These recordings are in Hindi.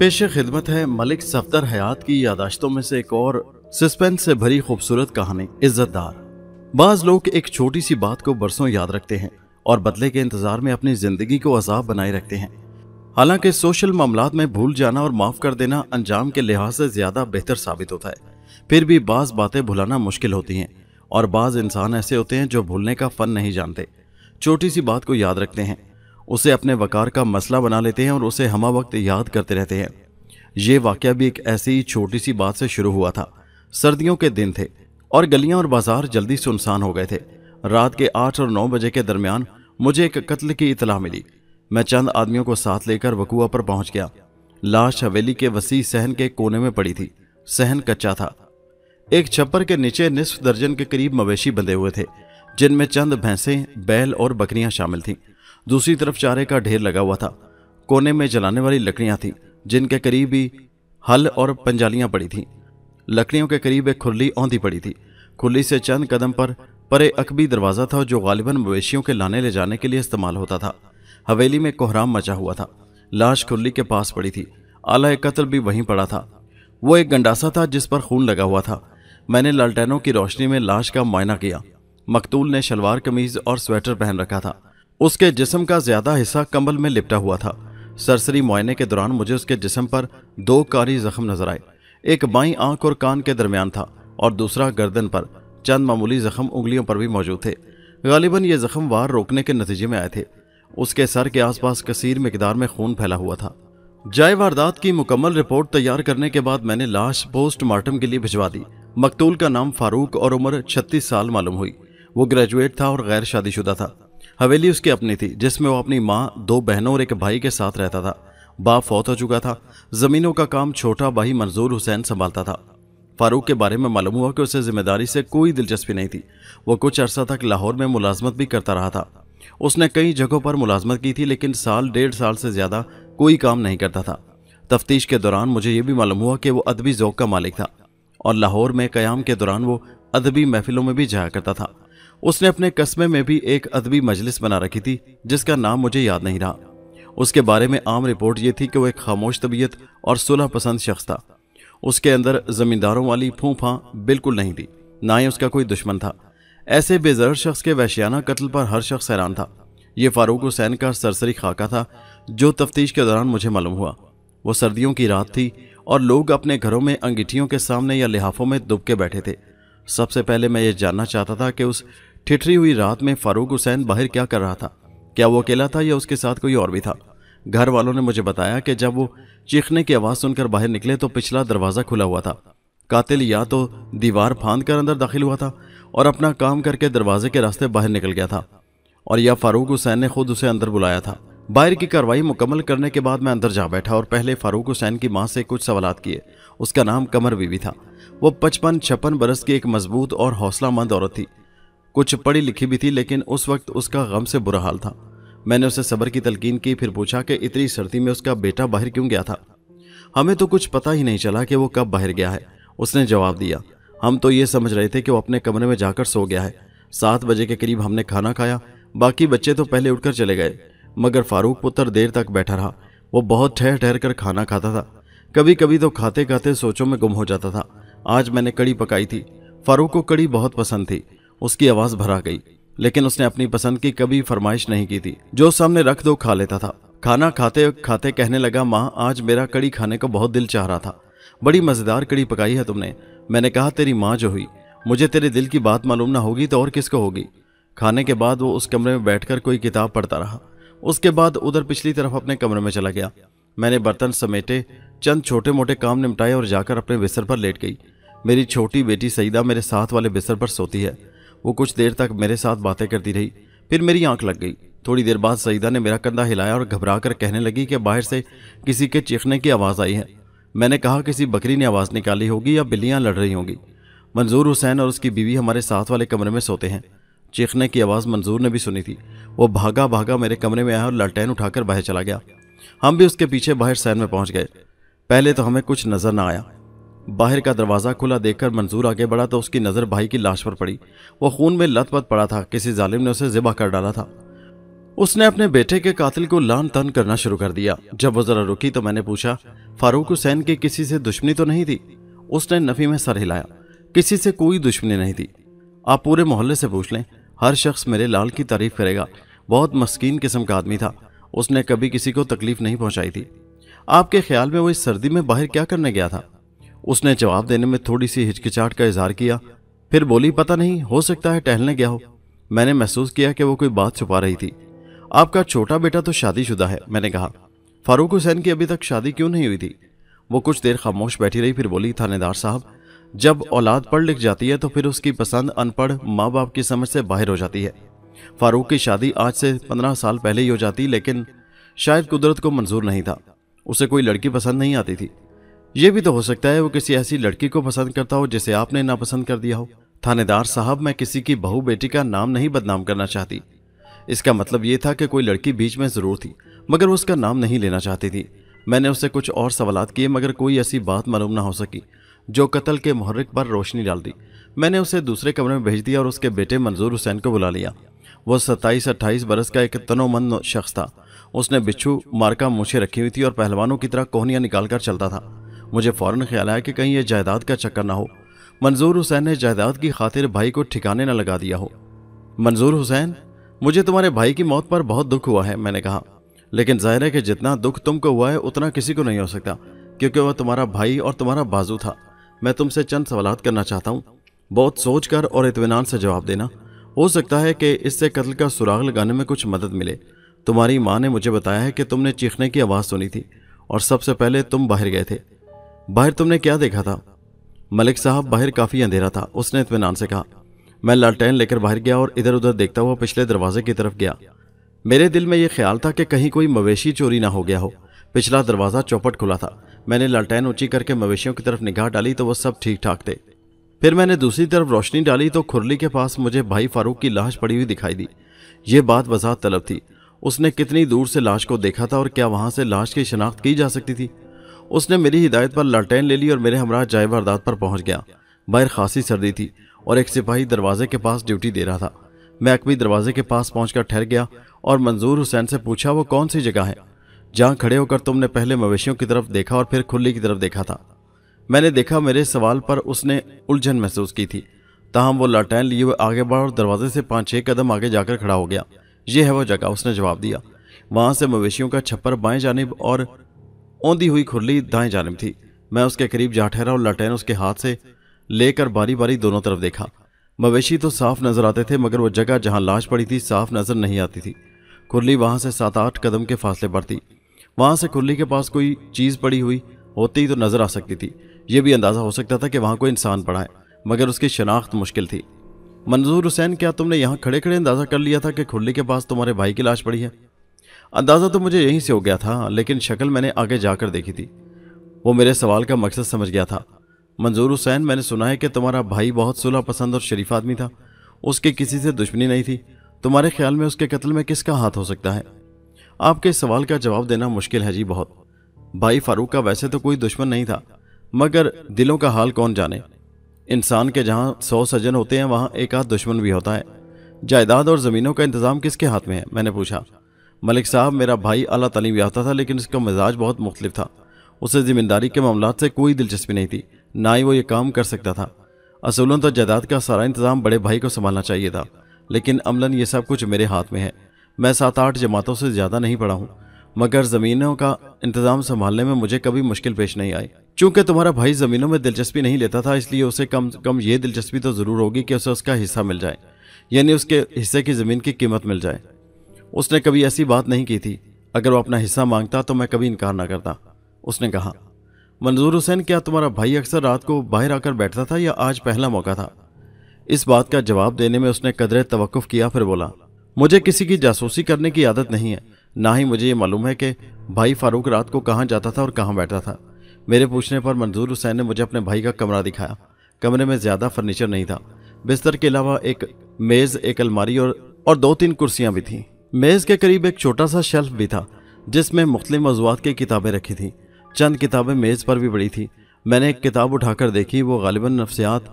पेश खिदमत है मलिक सफदर हयात की यादाश्तों में से एक और सस्पेंस से भरी खूबसूरत कहानी इज्जतदार बाज लोग एक छोटी सी बात को बरसों याद रखते हैं और बदले के इंतजार में अपनी जिंदगी को अजाब बनाए रखते हैं हालांकि सोशल मामला में भूल जाना और माफ कर देना अंजाम के लिहाज से ज्यादा बेहतर साबित होता है फिर भी बाज बातें भुलाना मुश्किल होती हैं और बाज इंसान ऐसे होते हैं जो भूलने का फन नहीं जानते छोटी सी बात को याद रखते हैं उसे अपने वकार का मसला बना लेते हैं और उसे हमा वक्त याद करते रहते हैं ये वाक़ भी एक ऐसी ही छोटी सी बात से शुरू हुआ था सर्दियों के दिन थे और गलियां और बाजार जल्दी सुनसान हो गए थे रात के आठ और नौ बजे के दरमियान मुझे एक कत्ल की इतला मिली मैं चंद आदमियों को साथ लेकर वकुआ पर पहुंच गया लाश हवेली के वसी सहन के कोने में पड़ी थी सहन कच्चा था एक छप्पर के नीचे निसफ दर्जन के करीब मवेशी बंधे हुए थे जिनमें चंद भैंसें बैल और बकरियां शामिल थीं दूसरी तरफ चारे का ढेर लगा हुआ था कोने में जलाने वाली लकड़ियाँ थीं जिनके करीब ही हल और पंजालियाँ पड़ी थीं लकड़ियों के करीब एक खुरली औंधी पड़ी थी खुरली से चंद कदम पर परे अकबी दरवाज़ा था जो गालिबन मवेशियों के लाने ले जाने के लिए इस्तेमाल होता था हवेली में कोहराम मचा हुआ था लाश खुरली के पास पड़ी थी आला कत्ल भी वहीं पड़ा था वो एक गंडासा था जिस पर खून लगा हुआ था मैंने लालटेनों की रोशनी में लाश का मुआयना किया मकतूल ने शलवार कमीज और स्वेटर पहन रखा था उसके जिसम का ज्यादा हिस्सा कंबल में लिपटा हुआ था सरसरी मुआयने के दौरान मुझे उसके जिसम पर दो कारी जख्म नजर आए एक बाई आंख और कान के दरमियान था और दूसरा गर्दन पर चंद मामूली जख्म उंगलियों पर भी मौजूद थे गालिबा ये जख्म वार रोकने के नतीजे में आए थे उसके सर के आसपास कसीर मकदार में खून फैला हुआ था जाय वारदात की मुकम्मल रिपोर्ट तैयार करने के बाद मैंने लाश पोस्टमार्टम के लिए भिजवा दी मकतूल का नाम फारूक और उम्र छत्तीस साल मालूम हुई वो ग्रेजुएट था और गैर शादीशुदा था हवेली उसकी अपनी थी जिसमें वो अपनी माँ दो बहनों और एक भाई के साथ रहता था बाप फौत हो चुका था जमीनों का काम छोटा भाई मंजूर हुसैन संभालता था फारूक के बारे में मालूम हुआ कि उसे जिम्मेदारी से कोई दिलचस्पी नहीं थी वो कुछ अरसा तक लाहौर में मुलाजमत भी करता रहा था उसने कई जगहों पर मुलाजमत की थी लेकिन साल डेढ़ साल से ज़्यादा कोई काम नहीं करता था तफ्तीश के दौरान मुझे ये भी मालूम हुआ कि वो अदबी जौक का मालिक था और लाहौर में क़याम के दौरान वो अदबी महफिलों में भी जाया करता था उसने अपने कस्बे में भी एक अदबी मजलिस बना रखी थी जिसका नाम मुझे याद नहीं रहा उसके बारे में आम रिपोर्ट ये थी कि वह एक खामोश तबीयत और सुलह पसंद शख्स था उसके अंदर जमींदारों वाली फूफा बिल्कुल नहीं थी ना ही उसका कोई दुश्मन था ऐसे बेजर शख्स के वैशियाना कत्ल पर हर शख्स हैरान था ये फारूक हुसैन का सरसरी खाका था जो तफ्तीश के दौरान मुझे मालूम हुआ वो सर्दियों की रात थी और लोग अपने घरों में अंगीठियों के सामने या लिहाफों में दुबके बैठे थे सबसे पहले मैं ये जानना चाहता था कि उस ठिठरी हुई रात में फारूक हुसैन बाहर क्या कर रहा था क्या वो अकेला था या उसके साथ कोई और भी था घर वालों ने मुझे बताया कि जब वो चीखने की आवाज़ सुनकर बाहर निकले तो पिछला दरवाज़ा खुला हुआ था कातिल या तो दीवार फांद कर अंदर दाखिल हुआ था और अपना काम करके दरवाजे के रास्ते बाहर निकल गया था और या फारूक हुसैन ने खुद उसे अंदर बुलाया था बाहर की कार्रवाई मुकम्मल करने के बाद मैं अंदर जा बैठा और पहले फारूक हुसैन की माँ से कुछ सवाल किए उसका नाम कमर बीवी था वो पचपन छप्पन बरस की एक मजबूत और हौसलामंद औरत थी कुछ पढ़ी लिखी भी थी लेकिन उस वक्त उसका गम से बुरा हाल था मैंने उसे सबर की तलकीन की फिर पूछा कि इतनी सर्दी में उसका बेटा बाहर क्यों गया था हमें तो कुछ पता ही नहीं चला कि वो कब बाहर गया है उसने जवाब दिया हम तो ये समझ रहे थे कि वो अपने कमरे में जाकर सो गया है सात बजे के करीब हमने खाना खाया बाकी बच्चे तो पहले उठकर चले गए मगर फारूक पुत्र देर तक बैठा रहा वो बहुत ठहर ठहर कर खाना खाता था कभी कभी तो खाते खाते सोचों में गुम हो जाता था आज मैंने कड़ी पकाई थी फारूक को कड़ी बहुत पसंद थी उसकी आवाज भरा गई लेकिन उसने अपनी पसंद की कभी फरमाइश नहीं की थी जो सामने रख दो खा लेता था खाना खाते खाते कहने लगा माँ आज मेरा कड़ी खाने को बहुत दिल चाह रहा था बड़ी मज़ेदार कड़ी पकाई है तुमने मैंने कहा तेरी माँ जो हुई मुझे तेरे दिल की बात मालूम ना होगी तो और किसको होगी खाने के बाद वो उस कमरे में बैठकर कोई किताब पढ़ता रहा उसके बाद उधर पिछली तरफ अपने कमरे में चला गया मैंने बर्तन समेटे चंद छोटे मोटे काम निपटाए और जाकर अपने बिस्तर पर लेट गई मेरी छोटी बेटी सईदा मेरे साथ वाले बिस्तर पर सोती है वो कुछ देर तक मेरे साथ बातें करती रही फिर मेरी आंख लग गई थोड़ी देर बाद सईदा ने मेरा कंधा हिलाया और घबरा कर कहने लगी कि बाहर से किसी के चीखने की आवाज़ आई है मैंने कहा किसी बकरी ने आवाज़ निकाली होगी या बिल्लियाँ लड़ रही होंगी मंजूर हुसैन और उसकी बीवी हमारे साथ वाले कमरे में सोते हैं चीखने की आवाज़ मंजूर ने भी सुनी थी वो भागा भागा मेरे कमरे में आया और लालटेन उठाकर बाहर चला गया हम भी उसके पीछे बाहर सैन में पहुँच गए पहले तो हमें कुछ नज़र ना आया बाहर का दरवाज़ा खुला देखकर मंजूर आगे बढ़ा तो उसकी नज़र भाई की लाश पर पड़ी वह खून में पत पड़ा था किसी जालिम ने उसे ज़िबा कर डाला था उसने अपने बेटे के कातिल को लान तन करना शुरू कर दिया जब वो ज़रा रुकी तो मैंने पूछा फारूक हुसैन की किसी से दुश्मनी तो नहीं थी उसने नफ़ी में सर हिलाया किसी से कोई दुश्मनी नहीं थी आप पूरे मोहल्ले से पूछ लें हर शख्स मेरे लाल की तारीफ करेगा बहुत मस्किन किस्म का आदमी था उसने कभी किसी को तकलीफ नहीं पहुंचाई थी आपके ख्याल में वो इस सर्दी में बाहर क्या करने गया था उसने जवाब देने में थोड़ी सी हिचकिचाहट का इजहार किया फिर बोली पता नहीं हो सकता है टहलने गया हो मैंने महसूस किया कि वो कोई बात छुपा रही थी आपका छोटा बेटा तो शादीशुदा है मैंने कहा फारूक हुसैन की अभी तक शादी क्यों नहीं हुई थी वो कुछ देर खामोश बैठी रही फिर बोली थानेदार साहब जब औलाद पढ़ लिख जाती है तो फिर उसकी पसंद अनपढ़ माँ बाप की समझ से बाहर हो जाती है फारूक की शादी आज से पंद्रह साल पहले ही हो जाती लेकिन शायद कुदरत को मंजूर नहीं था उसे कोई लड़की पसंद नहीं आती थी यह भी तो हो सकता है वो किसी ऐसी लड़की को पसंद करता हो जिसे आपने नापसंद कर दिया हो थानेदार साहब मैं किसी की बहू बेटी का नाम नहीं बदनाम करना चाहती इसका मतलब ये था कि कोई लड़की बीच में ज़रूर थी मगर उसका नाम नहीं लेना चाहती थी मैंने उससे कुछ और सवाल किए मगर कोई ऐसी बात मालूम ना हो सकी जो कत्ल के महर्रक पर रोशनी डाल दी मैंने उसे दूसरे कमरे में भेज दिया और उसके बेटे मंजूर हुसैन को बुला लिया वो सत्ताईस अट्ठाईस बरस का एक तनोमंद शख्स था उसने बिच्छू मार्का मूछे रखी हुई थी और पहलवानों की तरह कोहनियाँ कर चलता था मुझे फौरन ख्याल आया कि कहीं यह जायदाद का चक्कर ना हो मंजूर हुसैन ने जायदाद की खातिर भाई को ठिकाने न लगा दिया हो मंजूर हुसैन मुझे तुम्हारे भाई की मौत पर बहुत दुख हुआ है मैंने कहा लेकिन जाहिर है कि जितना दुख तुमको हुआ है उतना किसी को नहीं हो सकता क्योंकि वह तुम्हारा भाई और तुम्हारा बाजू था मैं तुमसे चंद सवाल करना चाहता हूँ बहुत सोच कर और इतमान से जवाब देना हो सकता है कि इससे कत्ल का सुराग लगाने में कुछ मदद मिले तुम्हारी माँ ने मुझे बताया है कि तुमने चीखने की आवाज़ सुनी थी और सबसे पहले तुम बाहर गए थे बाहर तुमने क्या देखा था मलिक साहब बाहर काफ़ी अंधेरा था उसने इतमान से कहा मैं लालटेन लेकर बाहर गया और इधर उधर देखता हुआ पिछले दरवाजे की तरफ गया मेरे दिल में ये ख्याल था कि कहीं कोई मवेशी चोरी ना हो गया हो पिछला दरवाज़ा चौपट खुला था मैंने लालटेन ऊंची करके मवेशियों की तरफ निगाह डाली तो वह सब ठीक ठाक थे फिर मैंने दूसरी तरफ रोशनी डाली तो खुरली के पास मुझे भाई फारूक की लाश पड़ी हुई दिखाई दी ये बात वजात तलब थी उसने कितनी दूर से लाश को देखा था और क्या वहाँ से लाश की शनाख्त की जा सकती थी उसने मेरी हिदायत पर लालटेन ले ली और मेरे हमरा जाए वारदात पर पहुंच गया बाहर खासी सर्दी थी और एक सिपाही दरवाजे के पास ड्यूटी दे रहा था मैं अकबी दरवाजे के पास पहुंचकर ठहर गया और मंजूर हुसैन से पूछा वो कौन सी जगह है जहाँ खड़े होकर तुमने पहले मवेशियों की तरफ देखा और फिर खुली की तरफ देखा था मैंने देखा मेरे सवाल पर उसने उलझन महसूस की थी ताहम वो लालटेन लिए हुए आगे बढ़ा और दरवाजे से पाँच छः कदम आगे जाकर खड़ा हो गया यह है वो जगह उसने जवाब दिया वहाँ से मवेशियों का छप्पर बाएं जानब और औंधी हुई खुरली दाएं जानब थी मैं उसके करीब जा ठहरा और लटैन उसके हाथ से लेकर बारी बारी दोनों तरफ देखा मवेशी तो साफ नजर आते थे मगर वो जगह जहां लाश पड़ी थी साफ नजर नहीं आती थी खुरली वहां से सात आठ कदम के फासले पर थी वहां से खुरली के पास कोई चीज पड़ी हुई होती ही तो नजर आ सकती थी यह भी अंदाजा हो सकता था कि वहां कोई इंसान पड़ा है मगर उसकी शनाख्त मुश्किल थी मंजूर हुसैन क्या तुमने यहाँ खड़े खड़े अंदाजा कर लिया था कि खुरली के पास तुम्हारे भाई की लाश पड़ी है अंदाज़ा तो मुझे यहीं से हो गया था लेकिन शक्ल मैंने आगे जाकर देखी थी वो मेरे सवाल का मकसद समझ गया था मंजूर हुसैन मैंने सुना है कि तुम्हारा भाई बहुत सुलह पसंद और शरीफ आदमी था उसके किसी से दुश्मनी नहीं थी तुम्हारे ख्याल में उसके कत्ल में किसका हाथ हो सकता है आपके सवाल का जवाब देना मुश्किल है जी बहुत भाई फारूक का वैसे तो कोई दुश्मन नहीं था मगर दिलों का हाल कौन जाने इंसान के जहाँ सौ सज्जन होते हैं वहाँ एक आध दुश्मन भी होता है जायदाद और ज़मीनों का इंतज़ाम किसके हाथ में है मैंने पूछा मलिक साहब मेरा भाई अला तलीम याफ्ता था लेकिन उसका मिजाज बहुत मुख्तलिफ था उसे ज़िम्मेदारी के मामला से कोई दिलचस्पी नहीं थी ना ही वो ये काम कर सकता था असूलों तो जायदाद का सारा इंतज़ाम बड़े भाई को संभालना चाहिए था लेकिन अमला ये सब कुछ मेरे हाथ में है मैं सात आठ जमातों से ज़्यादा नहीं पढ़ा हूँ मगर ज़मीनों का इंतज़ाम संभालने में मुझे कभी मुश्किल पेश नहीं आई चूंकि तुम्हारा भाई ज़मीनों में दिलचस्पी नहीं लेता था इसलिए उसे कम कम ये दिलचस्पी तो ज़रूर होगी कि उसे उसका हिस्सा मिल जाए यानी उसके हिस्से की ज़मीन की कीमत मिल जाए उसने कभी ऐसी बात नहीं की थी अगर वो अपना हिस्सा मांगता तो मैं कभी इनकार ना करता उसने कहा मंजूर हुसैन क्या तुम्हारा भाई अक्सर रात को बाहर आकर बैठता था या आज पहला मौका था इस बात का जवाब देने में उसने कदरे तवक्फ किया फिर बोला मुझे किसी की जासूसी करने की आदत नहीं है ना ही मुझे ये मालूम है कि भाई फारूक रात को कहाँ जाता था और कहाँ बैठता था मेरे पूछने पर मंजूर हुसैन ने मुझे अपने भाई का कमरा दिखाया कमरे में ज़्यादा फर्नीचर नहीं था बिस्तर के अलावा एक मेज़ एक अलमारी और और दो तीन कुर्सियाँ भी थीं मेज़ के करीब एक छोटा सा शेल्फ भी था जिसमें मुख्तलि मौजूद की किताबें रखी थी चंद किताबें मेज़ पर भी पड़ी थी मैंने एक किताब उठाकर देखी वो गालिबा नफ्सियात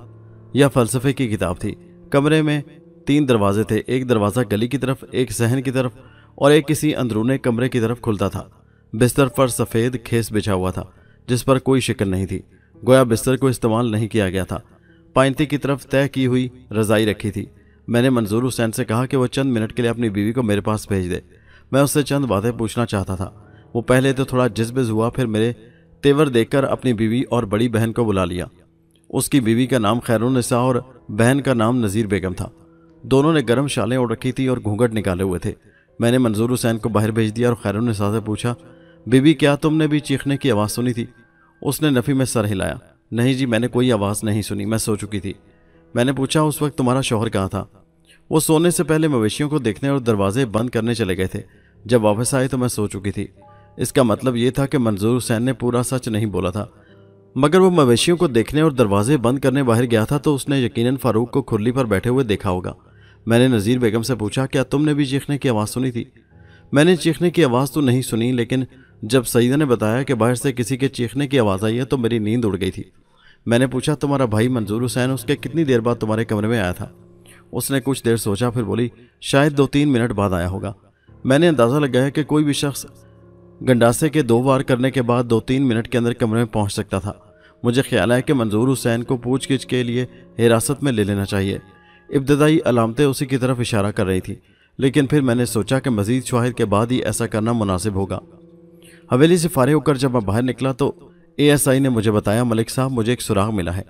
या फ़लसफ़े की किताब थी कमरे में तीन दरवाजे थे एक दरवाज़ा गली की तरफ एक सहन की तरफ और एक किसी अंदरूने कमरे की तरफ खुलता था बिस्तर पर सफ़ेद खेस बिछा हुआ था जिस पर कोई शिकल नहीं थी गोया बिस्तर को इस्तेमाल नहीं किया गया था पाइंती की तरफ तय की हुई रज़ाई रखी थी मैंने मंजूर हुसैन से कहा कि वो चंद मिनट के लिए अपनी बीवी को मेरे पास भेज दे मैं उससे चंद बातें पूछना चाहता था वो पहले तो थोड़ा जज्बिज हुआ फिर मेरे तेवर देखकर अपनी बीवी और बड़ी बहन को बुला लिया उसकी बीवी का नाम खैरुनसा और बहन का नाम नज़ीर बेगम था दोनों ने गर्म शालें उड़ रखी थी और घूंघट निकाले हुए थे मैंने मंजूर हुसैन को बाहर भेज दिया और खैरुनसा से पूछा बीबी क्या तुमने भी चीखने की आवाज़ सुनी थी उसने नफ़ी में सर हिलाया नहीं जी मैंने कोई आवाज़ नहीं सुनी मैं सो चुकी थी मैंने पूछा उस वक्त तुम्हारा शोहर कहाँ था वो सोने से पहले मवेशियों को देखने और दरवाजे बंद करने चले गए थे जब वापस आए तो मैं सो चुकी थी इसका मतलब ये था कि मंजूर हुसैन ने पूरा सच नहीं बोला था मगर वो मवेशियों को देखने और दरवाजे बंद करने बाहर गया था तो उसने यकीनन फारूक को खुरली पर बैठे हुए देखा होगा मैंने नज़ीर बेगम से पूछा क्या तुमने भी चीखने की आवाज़ सुनी थी मैंने चीखने की आवाज़ तो नहीं सुनी लेकिन जब सईदा ने बताया कि बाहर से किसी के चीखने की आवाज़ आई है तो मेरी नींद उड़ गई थी मैंने पूछा तुम्हारा भाई मंजूर हुसैन उसके कितनी देर बाद तुम्हारे कमरे में आया था उसने कुछ देर सोचा फिर बोली शायद दो तीन मिनट बाद आया होगा मैंने अंदाज़ा लगाया कि कोई भी शख्स गंडासे के दो बार करने के बाद दो तीन मिनट के अंदर कमरे में पहुंच सकता था मुझे ख्याल है कि मंजूर हुसैन को पूछ गिछ के लिए हिरासत में ले लेना चाहिए इब्तदाई अलामतें उसी की तरफ इशारा कर रही थी लेकिन फिर मैंने सोचा कि मजीद शाहिद के बाद ही ऐसा करना मुनासिब होगा हवेली से फारे होकर जब मैं बाहर निकला तो एएसआई ने मुझे बताया मलिक साहब मुझे एक सुराग मिला है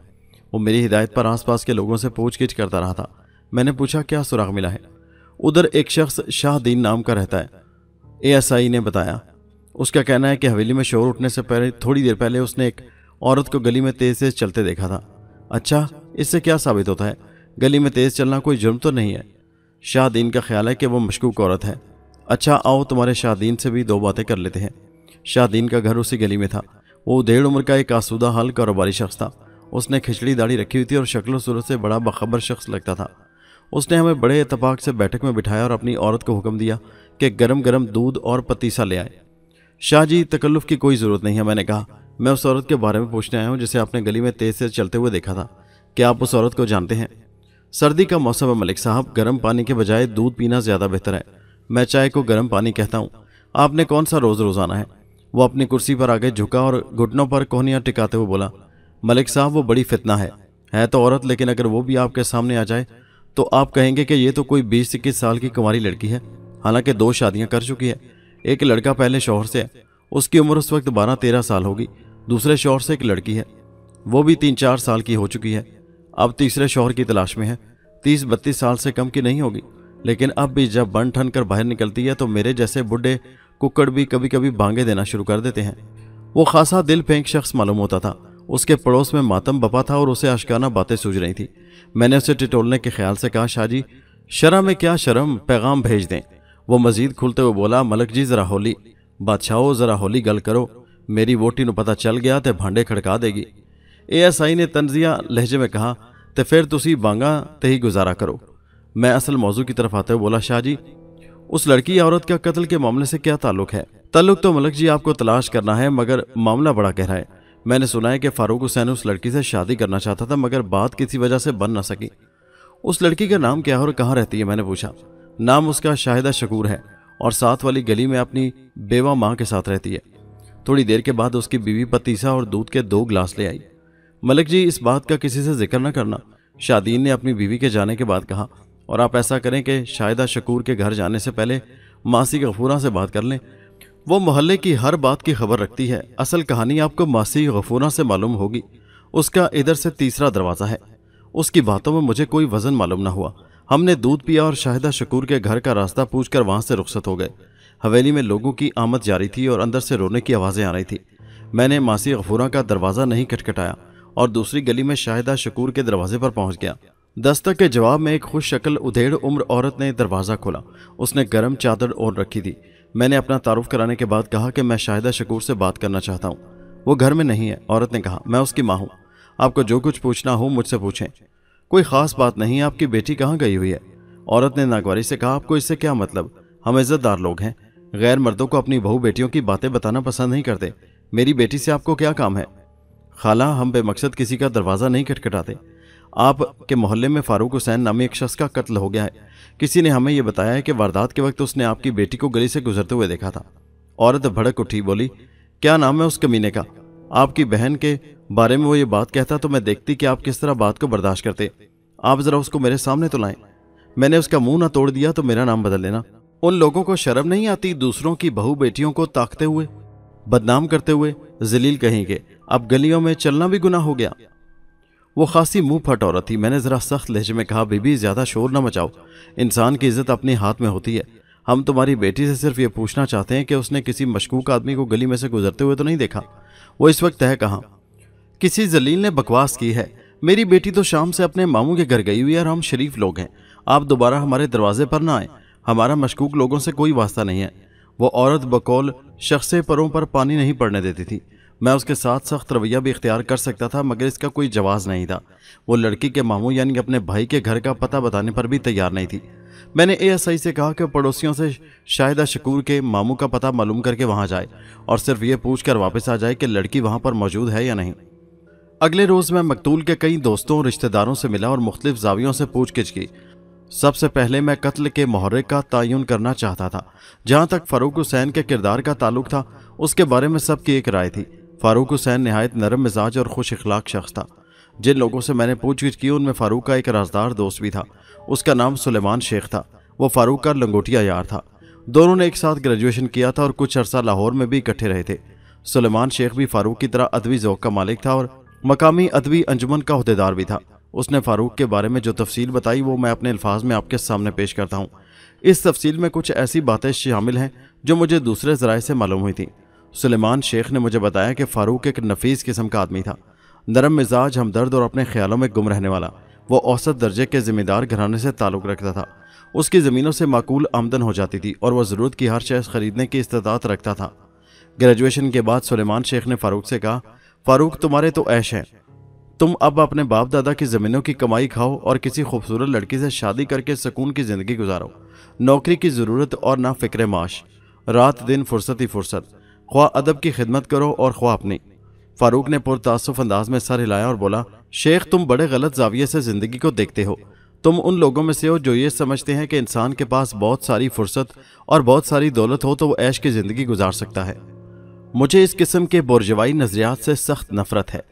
वो मेरी हिदायत पर आसपास के लोगों से गिछ करता रहा था मैंने पूछा क्या सुराग मिला है उधर एक शख्स शाहदीन नाम का रहता है एएसआई ने बताया उसका कहना है कि हवेली में शोर उठने से पहले थोड़ी देर पहले उसने एक औरत को गली में तेज़ तेज़ चलते देखा था अच्छा इससे क्या साबित होता है गली में तेज़ चलना कोई जुर्म तो नहीं है शाहदीन का ख्याल है कि वो मशकूक औरत है अच्छा आओ तुम्हारे शाहदीन से भी दो बातें कर लेते हैं शाहदीन का घर उसी गली में था वो उधेड़ उम्र का एक आसूदा हल कारोबारी शख्स था उसने खिचड़ी दाढ़ी रखी हुई थी और शक्ल सूरत से बड़ा बखबर शख्स लगता था उसने हमें बड़े इतफाक़ से बैठक में बिठाया और अपनी औरत को हुक्म दिया कि गरम गरम दूध और पतीसा ले आए शाह जी तकल्लुफ़ की कोई ज़रूरत नहीं है मैंने कहा मैं उस औरत के बारे में पूछने आया हूँ जिसे आपने गली में तेज़ से चलते हुए देखा था क्या आप उस औरत को जानते हैं सर्दी का मौसम है मलिक साहब गर्म पानी के बजाय दूध पीना ज़्यादा बेहतर है मैं चाय को गर्म पानी कहता हूँ आपने कौन सा रोज़ रोज़ाना है वो अपनी कुर्सी पर आगे झुका और घुटनों पर कोहनियाँ टिकाते हुए बोला मलिक साहब वो बड़ी फितना है है तो औरत लेकिन अगर वो भी आपके सामने आ जाए तो आप कहेंगे कि ये तो कोई बीस इक्कीस साल की कुंवारी लड़की है हालांकि दो शादियां कर चुकी है एक लड़का पहले शोहर से है उसकी उम्र उस वक्त बारह तेरह साल होगी दूसरे शोहर से एक लड़की है वो भी तीन चार साल की हो चुकी है अब तीसरे शोहर की तलाश में है तीस बत्तीस साल से कम की नहीं होगी लेकिन अब भी जब बन ठन कर बाहर निकलती है तो मेरे जैसे बुढ़े कुकड़ भी कभी कभी बांगे देना शुरू कर देते हैं वो खासा दिल फेंक शख्स मालूम होता था उसके पड़ोस में मातम बपा था और उसे अशकाना बातें सूझ रही थी मैंने उसे टिटोलने के ख्याल से कहा शाह जी शरा में क्या शर्म पैगाम भेज दें वो मजीद खुलते हुए बोला मलक जी ज़रा होली बादशाहो ज़रा होली गल करो मेरी वोटी पता चल गया तो भांडे खड़का देगी एएसआई ने तंजिया लहजे में कहा तो फिर तुम बांगा ते ही गुजारा करो मैं असल मौजू की तरफ आते हुए बोला शाह जी उस लड़की औरत का कत्ल के मामले से क्या ताल्लुक है ताल्लुक तो मलक जी आपको तलाश करना है मगर मामला बड़ा गहरा है मैंने सुना है कि फारूक हुसैन उस लड़की से शादी करना चाहता था मगर बात किसी वजह से बन ना सकी उस लड़की का नाम क्या है और कहाँ रहती है मैंने पूछा नाम उसका शाहिदा शकूर है और साथ वाली गली में अपनी बेवा माँ के साथ रहती है थोड़ी देर के बाद उसकी बीवी पतीसा और दूध के दो गिलास ले आई मलिक जी इस बात का किसी से जिक्र न करना शादीन ने अपनी बीवी के जाने के बाद कहा और आप ऐसा करें कि शाहिदा शकूर के घर जाने से पहले मासी गफूरा से बात कर लें वो मोहल्ले की हर बात की खबर रखती है असल कहानी आपको मासी गफूरा से मालूम होगी उसका इधर से तीसरा दरवाज़ा है उसकी बातों में मुझे कोई वज़न मालूम ना हुआ हमने दूध पिया और शाहिदा शकूर के घर का रास्ता पूछ कर वहाँ से रुख्सत हो गए हवेली में लोगों की आमद जारी थी और अंदर से रोने की आवाज़ें आ रही थी मैंने मासी गफूरा का दरवाज़ा नहीं खटखटाया और दूसरी गली में शाहिदा शकूर के दरवाजे पर पहुँच गया दस्तक के जवाब में एक खुश शक्ल उधेड़ उम्र औरत ने दरवाज़ा खोला उसने गर्म चादर ओढ़ रखी थी मैंने अपना तारुफ कराने के बाद कहा कि मैं शाहिदा शकूर से बात करना चाहता हूँ वो घर में नहीं है औरत ने कहा मैं उसकी माँ हूँ आपको जो कुछ पूछना हो मुझसे पूछें कोई ख़ास बात नहीं आपकी बेटी कहाँ गई हुई है औरत ने नागवारी से कहा आपको इससे क्या मतलब हम इज़्ज़तदार लोग हैं गैर मर्दों को अपनी बहू बेटियों की बातें बताना पसंद नहीं करते मेरी बेटी से आपको क्या काम है खाला हम बेमकसद किसी का दरवाज़ा नहीं खटखटाते आपके मोहल्ले में फारूक हुसैन नामी एक शख्स का कत्ल हो गया है किसी ने हमें यह बताया है कि वारदात के वक्त उसने आपकी बेटी को गली से गुजरते हुए देखा था औरत भड़क उठी बोली क्या नाम है उस कमीने का आपकी बहन के बारे में वो ये बात कहता तो मैं देखती कि आप किस तरह बात को बर्दाश्त करते आप ज़रा उसको मेरे सामने तो लाएं मैंने उसका मुंह ना तोड़ दिया तो मेरा नाम बदल लेना उन लोगों को शर्म नहीं आती दूसरों की बहू बेटियों को ताकते हुए बदनाम करते हुए जलील कहेंगे अब गलियों में चलना भी गुना हो गया वो खासी मुंह फट औरत थी मैंने ज़रा सख्त लहजे में कहा बीबी ज़्यादा शोर ना मचाओ इंसान की इज्जत अपने हाथ में होती है हम तुम्हारी बेटी से सिर्फ ये पूछना चाहते हैं कि उसने किसी मशकूक आदमी को गली में से गुजरते हुए तो नहीं देखा वो इस वक्त तय कहा किसी जलील ने बकवास की है मेरी बेटी तो शाम से अपने मामू के घर गई हुई है और हम शरीफ लोग हैं आप दोबारा हमारे दरवाजे पर ना आए हमारा मशकूक लोगों से कोई वास्ता नहीं है वो औरत बकौल शख्स परों पर पानी नहीं पड़ने देती थी मैं उसके साथ सख्त रवैया भी इख्तियार कर सकता था मगर इसका कोई जवाज़ नहीं था वो लड़की के मामू यानी अपने भाई के घर का पता बताने पर भी तैयार नहीं थी मैंने एएसआई से कहा कि पड़ोसियों से शायदा शकूर के मामू का पता मालूम करके वहाँ जाए और सिर्फ ये पूछ कर वापस आ जाए कि लड़की वहाँ पर मौजूद है या नहीं अगले रोज़ मैं मकतूल के कई दोस्तों और रिश्तेदारों से मिला और मुख्तलिफ जावियों से पूछगिछ की सबसे पहले मैं कत्ल के मोहर्रे का तयन करना चाहता था जहाँ तक फ़रूक हुसैन के किरदार का ताल्लुक था उसके बारे में सबकी एक राय थी फारूक हुसैन नहायत नरम मिजाज और खुश अखलाक शख्स था जिन लोगों से मैंने पूछगिछ की उनमें फ़ारूक का एक राजदार दोस्त भी था उसका नाम सुलेमान शेख था वो फ़ारूक का लंगोटिया यार था दोनों ने एक साथ ग्रेजुएशन किया था और कुछ अरसा लाहौर में भी इकट्ठे रहे थे सुलेमान शेख भी फ़ारूक की तरह अदबी जौक का मालिक था और मकामी अदबी अंजुमन का अहदेदार भी था उसने फ़ारूक के बारे में जो तफसील बताई वो मैं अपने अल्फाज में आपके सामने पेश करता हूँ इस तफसील में कुछ ऐसी बातें शामिल हैं जो मुझे दूसरे जराये से मालूम हुई थी सुलेमान शेख ने मुझे बताया कि फ़ारूक एक नफीस किस्म का आदमी था नरम मिजाज हमदर्द और अपने ख्यालों में गुम रहने वाला वो औसत दर्जे के ज़िम्मेदार घराने से ताल्लुक़ रखता था उसकी ज़मीनों से माकूल आमदन हो जाती थी और वह ज़रूरत की हर शख्स ख़रीदने की इस्तात रखता था ग्रेजुएशन के बाद सुलेमान शेख ने फ़ारूक से कहा फ़ारूक तुम्हारे तो ऐश हैं तुम अब अपने बाप दादा की ज़मीनों की कमाई खाओ और किसी खूबसूरत लड़की से शादी करके सुकून की ज़िंदगी गुजारो नौकरी की ज़रूरत और ना फ़िक्र माश रात दिन फुर्सत ही फुर्सत ख्वा अदब की खिदमत करो और ख्वा अपनी फारूक ने पुरतासुफ अंदाज में सर हिलाया और बोला शेख तुम बड़े गलत जाविये से ज़िंदगी को देखते हो तुम उन लोगों में से हो जो ये समझते हैं कि इंसान के पास बहुत सारी फुर्सत और बहुत सारी दौलत हो तो वो ऐश की ज़िंदगी गुजार सकता है मुझे इस किस्म के बुरजवाई नज़रियात से सख्त नफरत है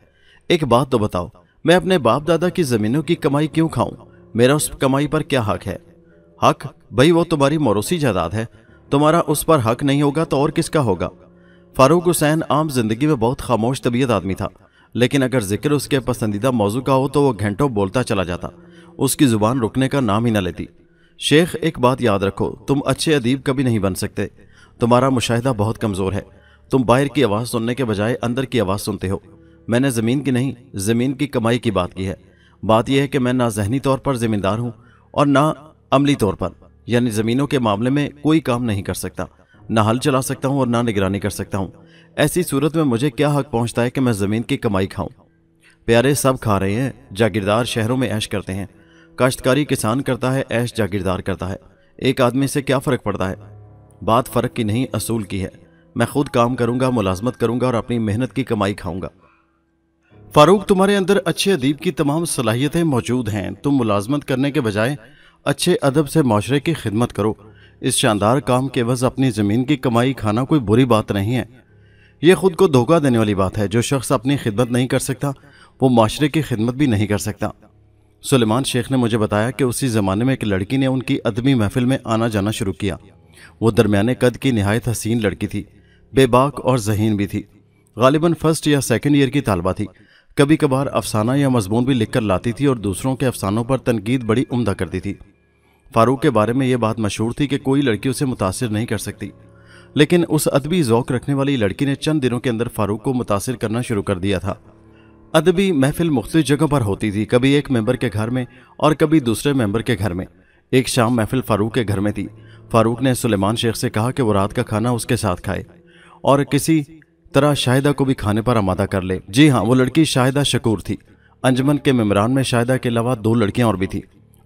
एक बात तो बताओ मैं अपने बाप दादा की ज़मीनों की कमाई क्यों खाऊं मेरा उस कमाई पर क्या हक है हक भाई वो तुम्हारी मरूसी जायदाद है तुम्हारा उस पर हक नहीं होगा तो और किसका होगा फारूक हुसैन आम जिंदगी में बहुत खामोश तबीयत आदमी था लेकिन अगर जिक्र उसके पसंदीदा मौजू का हो तो वो घंटों बोलता चला जाता उसकी ज़ुबान रुकने का नाम ही ना लेती शेख एक बात याद रखो तुम अच्छे अदीब कभी नहीं बन सकते तुम्हारा मुशाहिदा बहुत कमज़ोर है तुम बाहर की आवाज़ सुनने के बजाय अंदर की आवाज़ सुनते हो मैंने ज़मीन की नहीं ज़मीन की कमाई की बात की है बात यह है कि मैं ना जहनी तौर पर ज़मींदार हूँ और ना अमली तौर पर यानी ज़मीनों के मामले में कोई काम नहीं कर सकता ना हल चला सकता हूँ और ना निगरानी कर सकता हूँ ऐसी सूरत में मुझे क्या हक पहुँचता है कि मैं ज़मीन की कमाई खाऊँ प्यारे सब खा रहे हैं जागीरदार शहरों में ऐश करते हैं काश्तकारी किसान करता है ऐश जागीरदार करता है एक आदमी से क्या फ़र्क पड़ता है बात फ़र्क की नहीं असूल की है मैं खुद काम करूँगा मुलाजमत करूँगा और अपनी मेहनत की कमाई खाऊँगा फारूक तुम्हारे अंदर अच्छे अदीब की तमाम सलाहियतें मौजूद हैं तुम मुलाजमत करने के बजाय अच्छे अदब से माशरे की खिदमत करो इस शानदार काम के बस अपनी ज़मीन की कमाई खाना कोई बुरी बात नहीं है यह खुद को धोखा देने वाली बात है जो शख्स अपनी खिदमत नहीं कर सकता वो माशरे की खिदमत भी नहीं कर सकता सुलेमान शेख ने मुझे बताया कि उसी ज़माने में एक लड़की ने उनकी अदबी महफिल में आना जाना शुरू किया वो दरमियाने कद की नहायत हसीन लड़की थी बेबाक और जहीन भी थी गालिबा फ़र्स्ट या सेकेंड ईयर की तलबा थी कभी कभार अफसाना या मजमून भी लिख कर लाती थी और दूसरों के अफसानों पर तनकीद बड़ी उमदा करती थी फारूक के बारे में यह बात मशहूर थी कि कोई लड़की उसे मुतासर नहीं कर सकती लेकिन उस अदबी ओक़ रखने वाली लड़की ने चंद दिनों के अंदर फारूक को मुतासर करना शुरू कर दिया था अदबी महफिल मुख्तलिफ जगहों पर होती थी कभी एक मेंबर के घर में और कभी दूसरे मेंबर के घर में एक शाम महफिल फ़ारूक के घर में थी फ़ारूक ने सुलेमान शेख से कहा कि वो रात का खाना उसके साथ खाए और किसी तरह शाहिदा को भी खाने पर आमादा कर ले जी हाँ वो लड़की शाहिदा शकूर थी अंजमन के मेमरान में शाहिदा के अलावा दो लड़कियाँ और भी थीं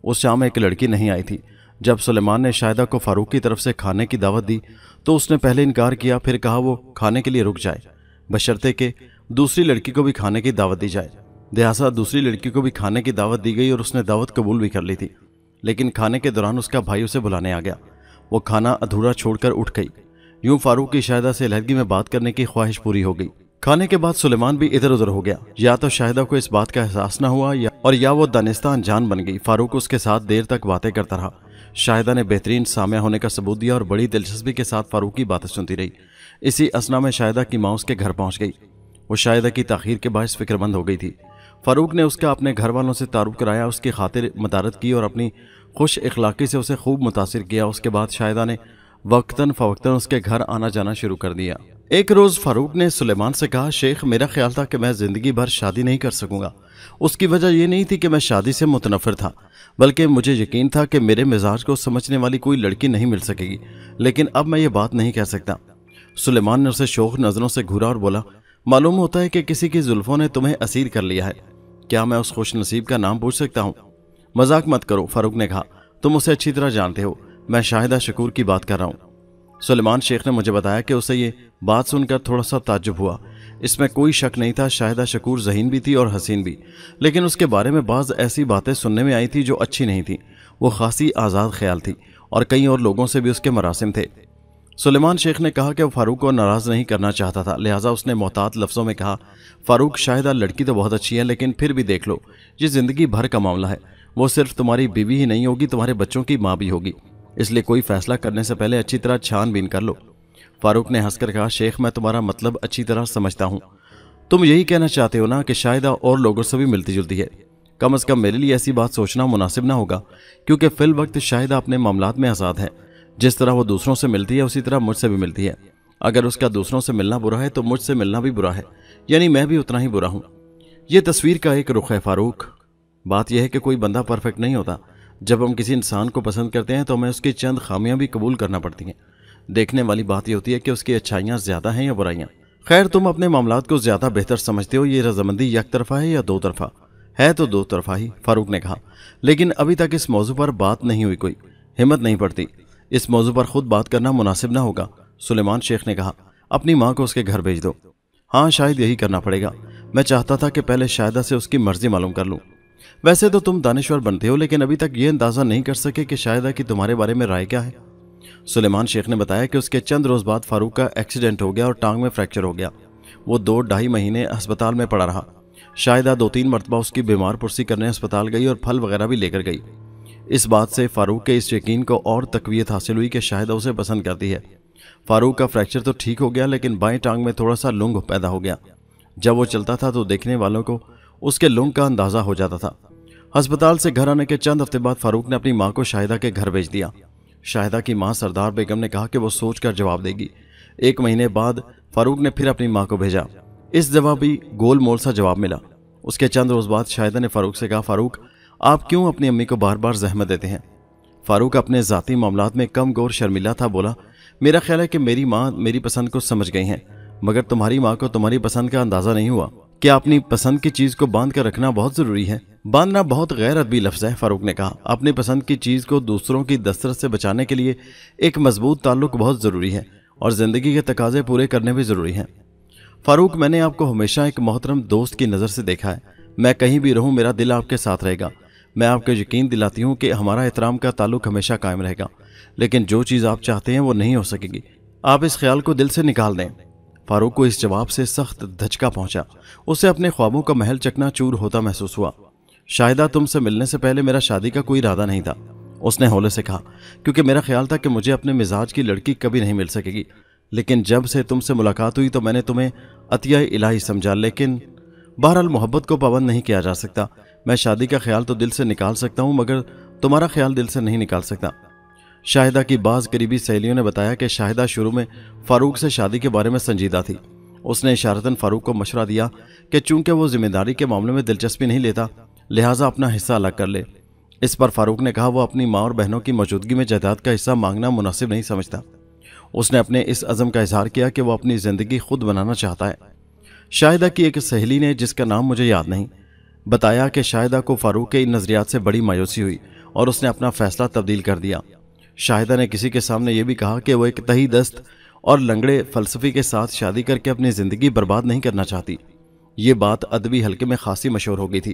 उस शाम एक लड़की नहीं आई थी जब सुलेमान ने शायदा को फारूक की तरफ से खाने की दावत दी तो उसने पहले इनकार किया फिर कहा वो खाने के लिए रुक जाए बशर्ते के दूसरी लड़की को भी खाने की दावत दी जाए लिहाजा दूसरी लड़की को भी खाने की दावत दी गई और उसने दावत कबूल भी कर ली थी लेकिन खाने के दौरान उसका भाई उसे बुलाने आ गया वो खाना अधूरा छोड़कर उठ गई यूं फारूक की शायदा से लहदगी में बात करने की ख्वाहिश पूरी हो गई खाने के बाद सुलेमान भी इधर उधर हो गया या तो शाहिदा को इस बात का एहसास ना हुआ या और या वो दानिस्तान जान बन गई फारूक उसके साथ देर तक बातें करता रहा शाहिदा ने बेहतरीन सामया होने का सबूत दिया और बड़ी दिलचस्पी के साथ फारूक की बातें सुनती रही इसी असना में शाहिदा की माँ उसके घर पहुँच गई वो शाहिदा की तखीर के बायस फिक्रमंद हो गई थी फारूक ने उसका अपने घर वालों से तारुफ कराया उसकी खातिर मदारत की और अपनी खुश अखलाक़ी से उसे खूब मुतासर किया उसके बाद शाहिदा ने वक्ता फ़वक्ता उसके घर आना जाना शुरू कर दिया एक रोज़ फारूक ने सुलेमान से कहा शेख मेरा ख्याल था कि मैं ज़िंदगी भर शादी नहीं कर सकूंगा उसकी वजह यह नहीं थी कि मैं शादी से मुतनफ़र था बल्कि मुझे यकीन था कि मेरे मिजाज को समझने वाली कोई लड़की नहीं मिल सकेगी लेकिन अब मैं ये बात नहीं कह सकता सुलेमान ने उसे शोक नज़रों से घूरा और बोला मालूम होता है कि किसी की जुल्फ़ों ने तुम्हें असीर कर लिया है क्या मैं उस खुश नसीब का नाम पूछ सकता हूँ मजाक मत करो फारूक ने कहा तुम उसे अच्छी तरह जानते हो मैं शाहिदा शकूर की बात कर रहा हूँ सुलेमान शेख ने मुझे बताया कि उसे ये बात सुनकर थोड़ा सा ताजुब हुआ इसमें कोई शक नहीं था शाहिदा शकूर जहीन भी थी और हसीन भी लेकिन उसके बारे में बाज़ ऐसी बातें सुनने में आई थी जो अच्छी नहीं थी वो खासी आज़ाद ख्याल थी और कई और लोगों से भी उसके मरासम थे सुलेमान शेख ने कहा कि वह फारूक को नाराज़ नहीं करना चाहता था लिहाजा उसने मोहतात लफ्ज़ों में कहा फ़ारूक शाहिदा लड़की तो बहुत अच्छी है लेकिन फिर भी देख लो ये ज़िंदगी भर का मामला है वो सिर्फ तुम्हारी बीवी ही नहीं होगी तुम्हारे बच्चों की माँ भी होगी इसलिए कोई फैसला करने से पहले अच्छी तरह छानबीन कर लो फारूक ने हंसकर कहा शेख मैं तुम्हारा मतलब अच्छी तरह समझता हूँ तुम यही कहना चाहते हो ना कि शायद और लोगों से भी मिलती जुलती है कम अज़ कम मेरे लिए ऐसी बात सोचना मुनासिब ना होगा क्योंकि फ़िल वक्त शायद अपने मामला में आज़ाद है जिस तरह वो दूसरों से मिलती है उसी तरह मुझसे भी मिलती है अगर उसका दूसरों से मिलना बुरा है तो मुझसे मिलना भी बुरा है यानी मैं भी उतना ही बुरा हूँ ये तस्वीर का एक रुख है फारूक बात यह है कि कोई बंदा परफेक्ट नहीं होता जब हम किसी इंसान को पसंद करते हैं तो हमें उसकी चंद खामियां भी कबूल करना पड़ती हैं देखने वाली बात यह होती है कि उसकी अच्छाइयाँ ज़्यादा हैं या बुराइयाँ खैर तुम अपने मामला को ज़्यादा बेहतर समझते हो ये रजामंदी एक तरफा है या दो तरफा है तो दो तरफा ही फारूक ने कहा लेकिन अभी तक इस मौजू पर बात नहीं हुई कोई हिम्मत नहीं पड़ती इस मौजू पर खुद बात करना मुनासिब ना होगा सुलेमान शेख ने कहा अपनी माँ को उसके घर भेज दो हाँ शायद यही करना पड़ेगा मैं चाहता था कि पहले शायदा से उसकी मर्जी मालूम कर लूँ वैसे तो तुम दानश्वर बनते हो लेकिन अभी तक ये अंदाज़ा नहीं कर सके कि शायद कि तुम्हारे बारे में राय क्या है सुलेमान शेख ने बताया कि उसके चंद रोज़ बाद फारूक का एक्सीडेंट हो गया और टांग में फ्रैक्चर हो गया वो दो ढाई महीने अस्पताल में पड़ा रहा शायद दो तीन मरतबा उसकी बीमार पुरसी करने अस्पताल गई और फल वगैरह भी लेकर गई इस बात से फारूक के इस यकीन को और तकवीत हासिल हुई कि शायद उसे पसंद करती है फारूक का फ्रैक्चर तो ठीक हो गया लेकिन बाएं टांग में थोड़ा सा लुंग पैदा हो गया जब वो चलता था तो देखने वालों को उसके लुंग का अंदाजा हो जाता था अस्पताल से घर आने के चंद हफ्ते बाद फारूक ने अपनी माँ को शाहिदा के घर भेज दिया शाहिदा की माँ सरदार बेगम ने कहा कि वो सोच कर जवाब देगी एक महीने बाद फारूक ने फिर अपनी माँ को भेजा इस जवाबी भी गोल मोल सा जवाब मिला उसके चंद रोज़ बाद शाहिदा ने फारूक से कहा फारूक आप क्यों अपनी अम्मी को बार बार जहमत देते हैं फारूक अपने ज़ाती मामला में कम गौर शर्मिला था बोला मेरा ख्याल है कि मेरी माँ मेरी पसंद को समझ गई हैं मगर तुम्हारी माँ को तुम्हारी पसंद का अंदाज़ा नहीं हुआ कि अपनी पसंद की चीज को बांध कर रखना बहुत जरूरी है बांधना बहुत गैर अदबी लफ्ज है फारूक ने कहा अपनी पसंद की चीज को दूसरों की दस्तरत से बचाने के लिए एक मजबूत ताल्लुक बहुत जरूरी है और जिंदगी के तकाजे पूरे करने भी जरूरी हैं फारूक मैंने आपको हमेशा एक मोहतरम दोस्त की नज़र से देखा है मैं कहीं भी रहूं मेरा दिल आपके साथ रहेगा मैं आपको यकीन दिलाती हूं कि हमारा एहतराम का ताल्लुक हमेशा कायम रहेगा लेकिन जो चीज़ आप चाहते हैं वो नहीं हो सकेगी आप इस ख्याल को दिल से निकाल दें फारूक को इस जवाब से सख्त धचका पहुंचा उसे अपने ख्वाबों का महल चकना चूर होता महसूस हुआ शायदा तुमसे मिलने से पहले मेरा शादी का कोई इरादा नहीं था उसने हौले से कहा क्योंकि मेरा ख्याल था कि मुझे अपने मिजाज की लड़की कभी नहीं मिल सकेगी लेकिन जब से तुमसे मुलाकात हुई तो मैंने तुम्हें अतिया इलाही समझा लेकिन बहरहाल मोहब्बत को पाबंद नहीं किया जा सकता मैं शादी का ख्याल तो दिल से निकाल सकता हूँ मगर तुम्हारा ख्याल दिल से नहीं निकाल सकता शाहिदा की बाज़ करीबी सहेलियों ने बताया कि शाहिदा शुरू में फ़ारूक से शादी के बारे में संजीदा थी उसने इशारतन फ़ारूक को मशवरा दिया कि चूंकि वो जिम्मेदारी के मामले में दिलचस्पी नहीं लेता लिहाजा अपना हिस्सा अलग कर ले इस पर फारूक ने कहा वो अपनी माँ और बहनों की मौजूदगी में जायदाद का हिस्सा मांगना मुनासिब नहीं समझता उसने अपने इस अज़म का इजहार किया कि वह अपनी ज़िंदगी खुद बनाना चाहता है शाहिदा की एक सहेली ने जिसका नाम मुझे याद नहीं बताया कि शाहिदा को फारूक के इन नज़रियात से बड़ी मायूसी हुई और उसने अपना फ़ैसला तब्दील कर दिया शाहिदा ने किसी के सामने ये भी कहा कि वो एक तही दस्त और लंगड़े फलसफी के साथ शादी करके अपनी ज़िंदगी बर्बाद नहीं करना चाहती ये बात अदबी हलके में खासी मशहूर हो गई थी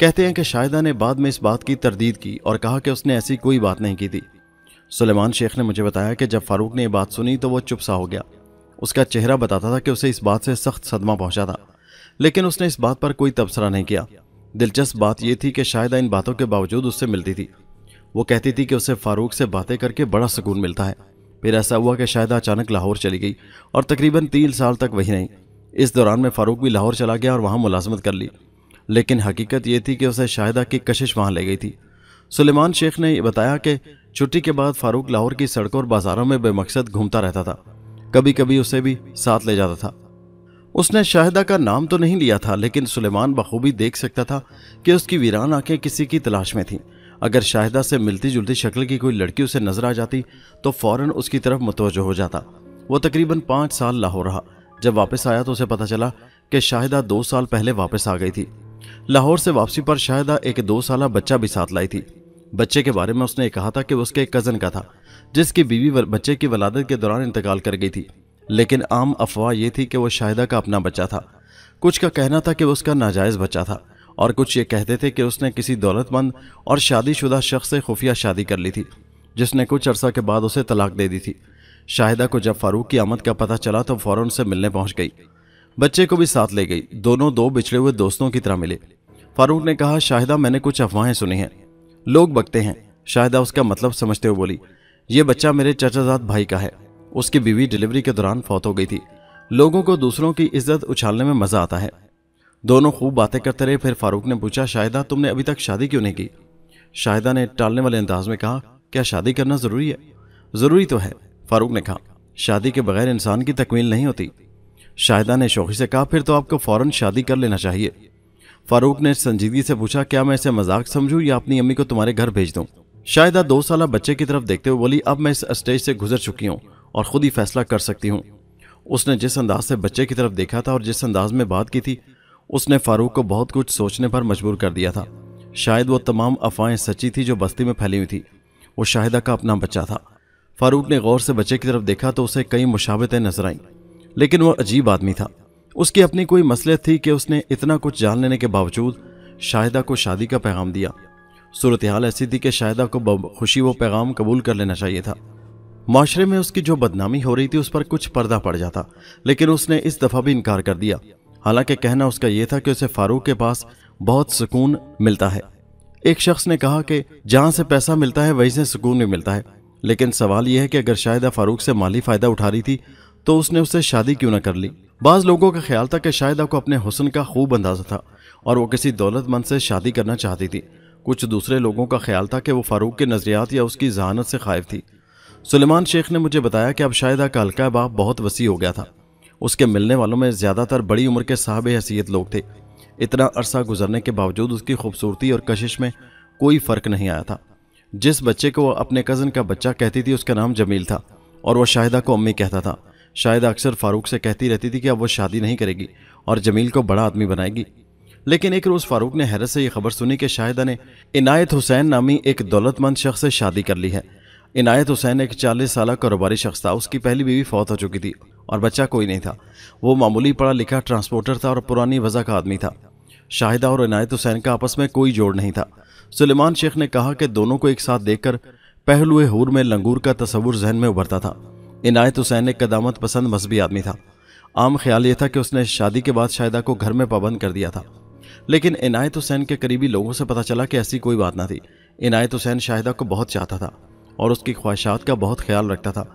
कहते हैं कि शाहिदा ने बाद में इस बात की तरदीद की और कहा कि उसने ऐसी कोई बात नहीं की थी सुलेमान शेख ने मुझे बताया कि जब फारूक ने यह बात सुनी तो वह चुप सा हो गया उसका चेहरा बताता था कि उसे इस बात से सख्त सदमा पहुंचा था लेकिन उसने इस बात पर कोई तबसरा नहीं किया दिलचस्प बात यह थी कि शायद इन बातों के बावजूद उससे मिलती थी वो कहती थी कि उसे फारूक से बातें करके बड़ा सुकून मिलता है फिर ऐसा हुआ कि शायद अचानक लाहौर चली गई और तकरीबन तीन साल तक वही नहीं इस दौरान में फ़ारूक भी लाहौर चला गया और वहाँ मुलाजमत कर ली लेकिन हकीकत ये थी कि उसे शाहिदा की कशिश वहाँ ले गई थी सुलेमान शेख ने बताया कि छुट्टी के बाद फ़ारूक लाहौर की सड़कों और बाज़ारों में बेमकसद घूमता रहता था कभी कभी उसे भी साथ ले जाता था उसने शाहिदा का नाम तो नहीं लिया था लेकिन सुलेमान बखूबी देख सकता था कि उसकी वीरान आंखें किसी की तलाश में थीं अगर शाहिदा से मिलती जुलती शक्ल की कोई लड़की उसे नजर आ जाती तो फौरन उसकी तरफ मतवजह हो जाता वो तकरीबन पाँच साल लाहौर रहा जब वापस आया तो उसे पता चला कि शाहिदा दो साल पहले वापस आ गई थी लाहौर से वापसी पर शाहिदा एक दो साल बच्चा भी साथ लाई थी बच्चे के बारे में उसने कहा था कि उसके एक कज़न का था जिसकी बीवी बच्चे की वलादत के दौरान इंतकाल कर गई थी लेकिन आम अफवाह यह थी कि वह शाहिदा का अपना बच्चा था कुछ का कहना था कि वह उसका नाजायज़ बच्चा था और कुछ ये कहते थे कि उसने किसी दौलतमंद और शादीशुदा शख्स से खुफिया शादी कर ली थी जिसने कुछ अरसा के बाद उसे तलाक दे दी थी शाहिदा को जब फारूक की आमद का पता चला तो फ़ौर से मिलने पहुँच गई बच्चे को भी साथ ले गई दोनों दो बिछड़े हुए दोस्तों की तरह मिले फारूक ने कहा शाहिदा मैंने कुछ अफवाहें सुनी हैं लोग बकते हैं शाहिदा उसका मतलब समझते हुए बोली ये बच्चा मेरे चचाजाद भाई का है उसकी बीवी डिलीवरी के दौरान फौत हो गई थी लोगों को दूसरों की इज्जत उछालने में मजा आता है दोनों खूब बातें करते रहे फिर फारूक ने पूछा शाहिदा तुमने अभी तक शादी क्यों नहीं की शाहिदा ने टालने वाले अंदाज में कहा क्या शादी करना ज़रूरी है ज़रूरी तो है फारूक ने कहा शादी के बगैर इंसान की तकमील नहीं होती शाहिदा ने शौकी से कहा फिर तो आपको फ़ौरन शादी कर लेना चाहिए फारूक ने संजीदगी से पूछा क्या मैं इसे मजाक समझूं या अपनी अम्मी को तुम्हारे घर भेज दूं शाहिदा दो साल बच्चे की तरफ देखते हुए बोली अब मैं इस स्टेज से गुजर चुकी हूँ और खुद ही फैसला कर सकती हूँ उसने जिस अंदाज से बच्चे की तरफ देखा था और जिस अंदाज में बात की थी उसने फारूक को बहुत कुछ सोचने पर मजबूर कर दिया था शायद वो तमाम अफवाहें सच्ची थी जो बस्ती में फैली हुई थी वो शाहिदा का अपना बच्चा था फारूक ने गौर से बच्चे की तरफ देखा तो उसे कई मुशावतें नजर आईं लेकिन वो अजीब आदमी था उसकी अपनी कोई मसलियत थी कि उसने इतना कुछ जान लेने के बावजूद शाहिदा को शादी का पैगाम दिया सूरत हाल ऐसी थी कि शाहिदा को खुशी वो पैगाम कबूल कर लेना चाहिए था माशरे में उसकी जो बदनामी हो रही थी उस पर कुछ पर्दा पड़ जाता लेकिन उसने इस दफ़ा भी इनकार कर दिया हालांकि कहना उसका यह था कि उसे फारूक के पास बहुत सुकून मिलता है एक शख्स ने कहा कि जहाँ से पैसा मिलता है वहीं से सुकून भी मिलता है लेकिन सवाल यह है कि अगर शायद फारूक से माली फ़ायदा उठा रही थी तो उसने उससे शादी क्यों ना कर ली बाज़ लोगों का ख्याल था कि शायद को अपने हुसन का खूब अंदाज़ा था और वो किसी दौलतमंद से शादी करना चाहती थी कुछ दूसरे लोगों का ख्याल था कि वो फारूक के नज़रियात या उसकी जहानत से ख़ायब थी सुलेमान शेख ने मुझे बताया कि अब शायदा का हल्का बाप बहुत वसी हो गया था उसके मिलने वालों में ज़्यादातर बड़ी उम्र के साहब हैसीत लोग थे इतना अरसा गुजरने के बावजूद उसकी खूबसूरती और कशिश में कोई फ़र्क नहीं आया था जिस बच्चे को वह अपने कज़न का बच्चा कहती थी उसका नाम जमील था और वह शाहिदा को अम्मी कहता था शाहिदा अक्सर फ़ारूक से कहती रहती थी कि अब वो शादी नहीं करेगी और जमील को बड़ा आदमी बनाएगी लेकिन एक रोज़ फ़ारूक ने हैरत से यह खबर सुनी कि शाहिदा ने इनायत हुसैन नामी एक दौलतमंद शख्स से शादी कर ली है इनायत हुसैन एक चालीस साल कारोबारी शख्स था उसकी पहली बीवी फौत हो चुकी थी और बच्चा कोई नहीं था वो मामूली पढ़ा लिखा ट्रांसपोर्टर था और पुरानी वजह का आदमी था शाहिदा और इनायत हुसैन का आपस में कोई जोड़ नहीं था सुलेमान शेख ने कहा कि दोनों को एक साथ देखकर पहलुए हूर में लंगूर का तस्वुर जहन में उभरता था इनायत हुसैन एक कदामत पसंद मजहबी आदमी था आम ख्याल ये था कि उसने शादी के बाद शाहिदा को घर में पाबंद कर दिया था लेकिन इनायत हुसैन के करीबी लोगों से पता चला कि ऐसी कोई बात ना थी इनायत हुसैन शाहिदा को बहुत चाहता था और उसकी ख्वाहिशात का बहुत ख्याल रखता था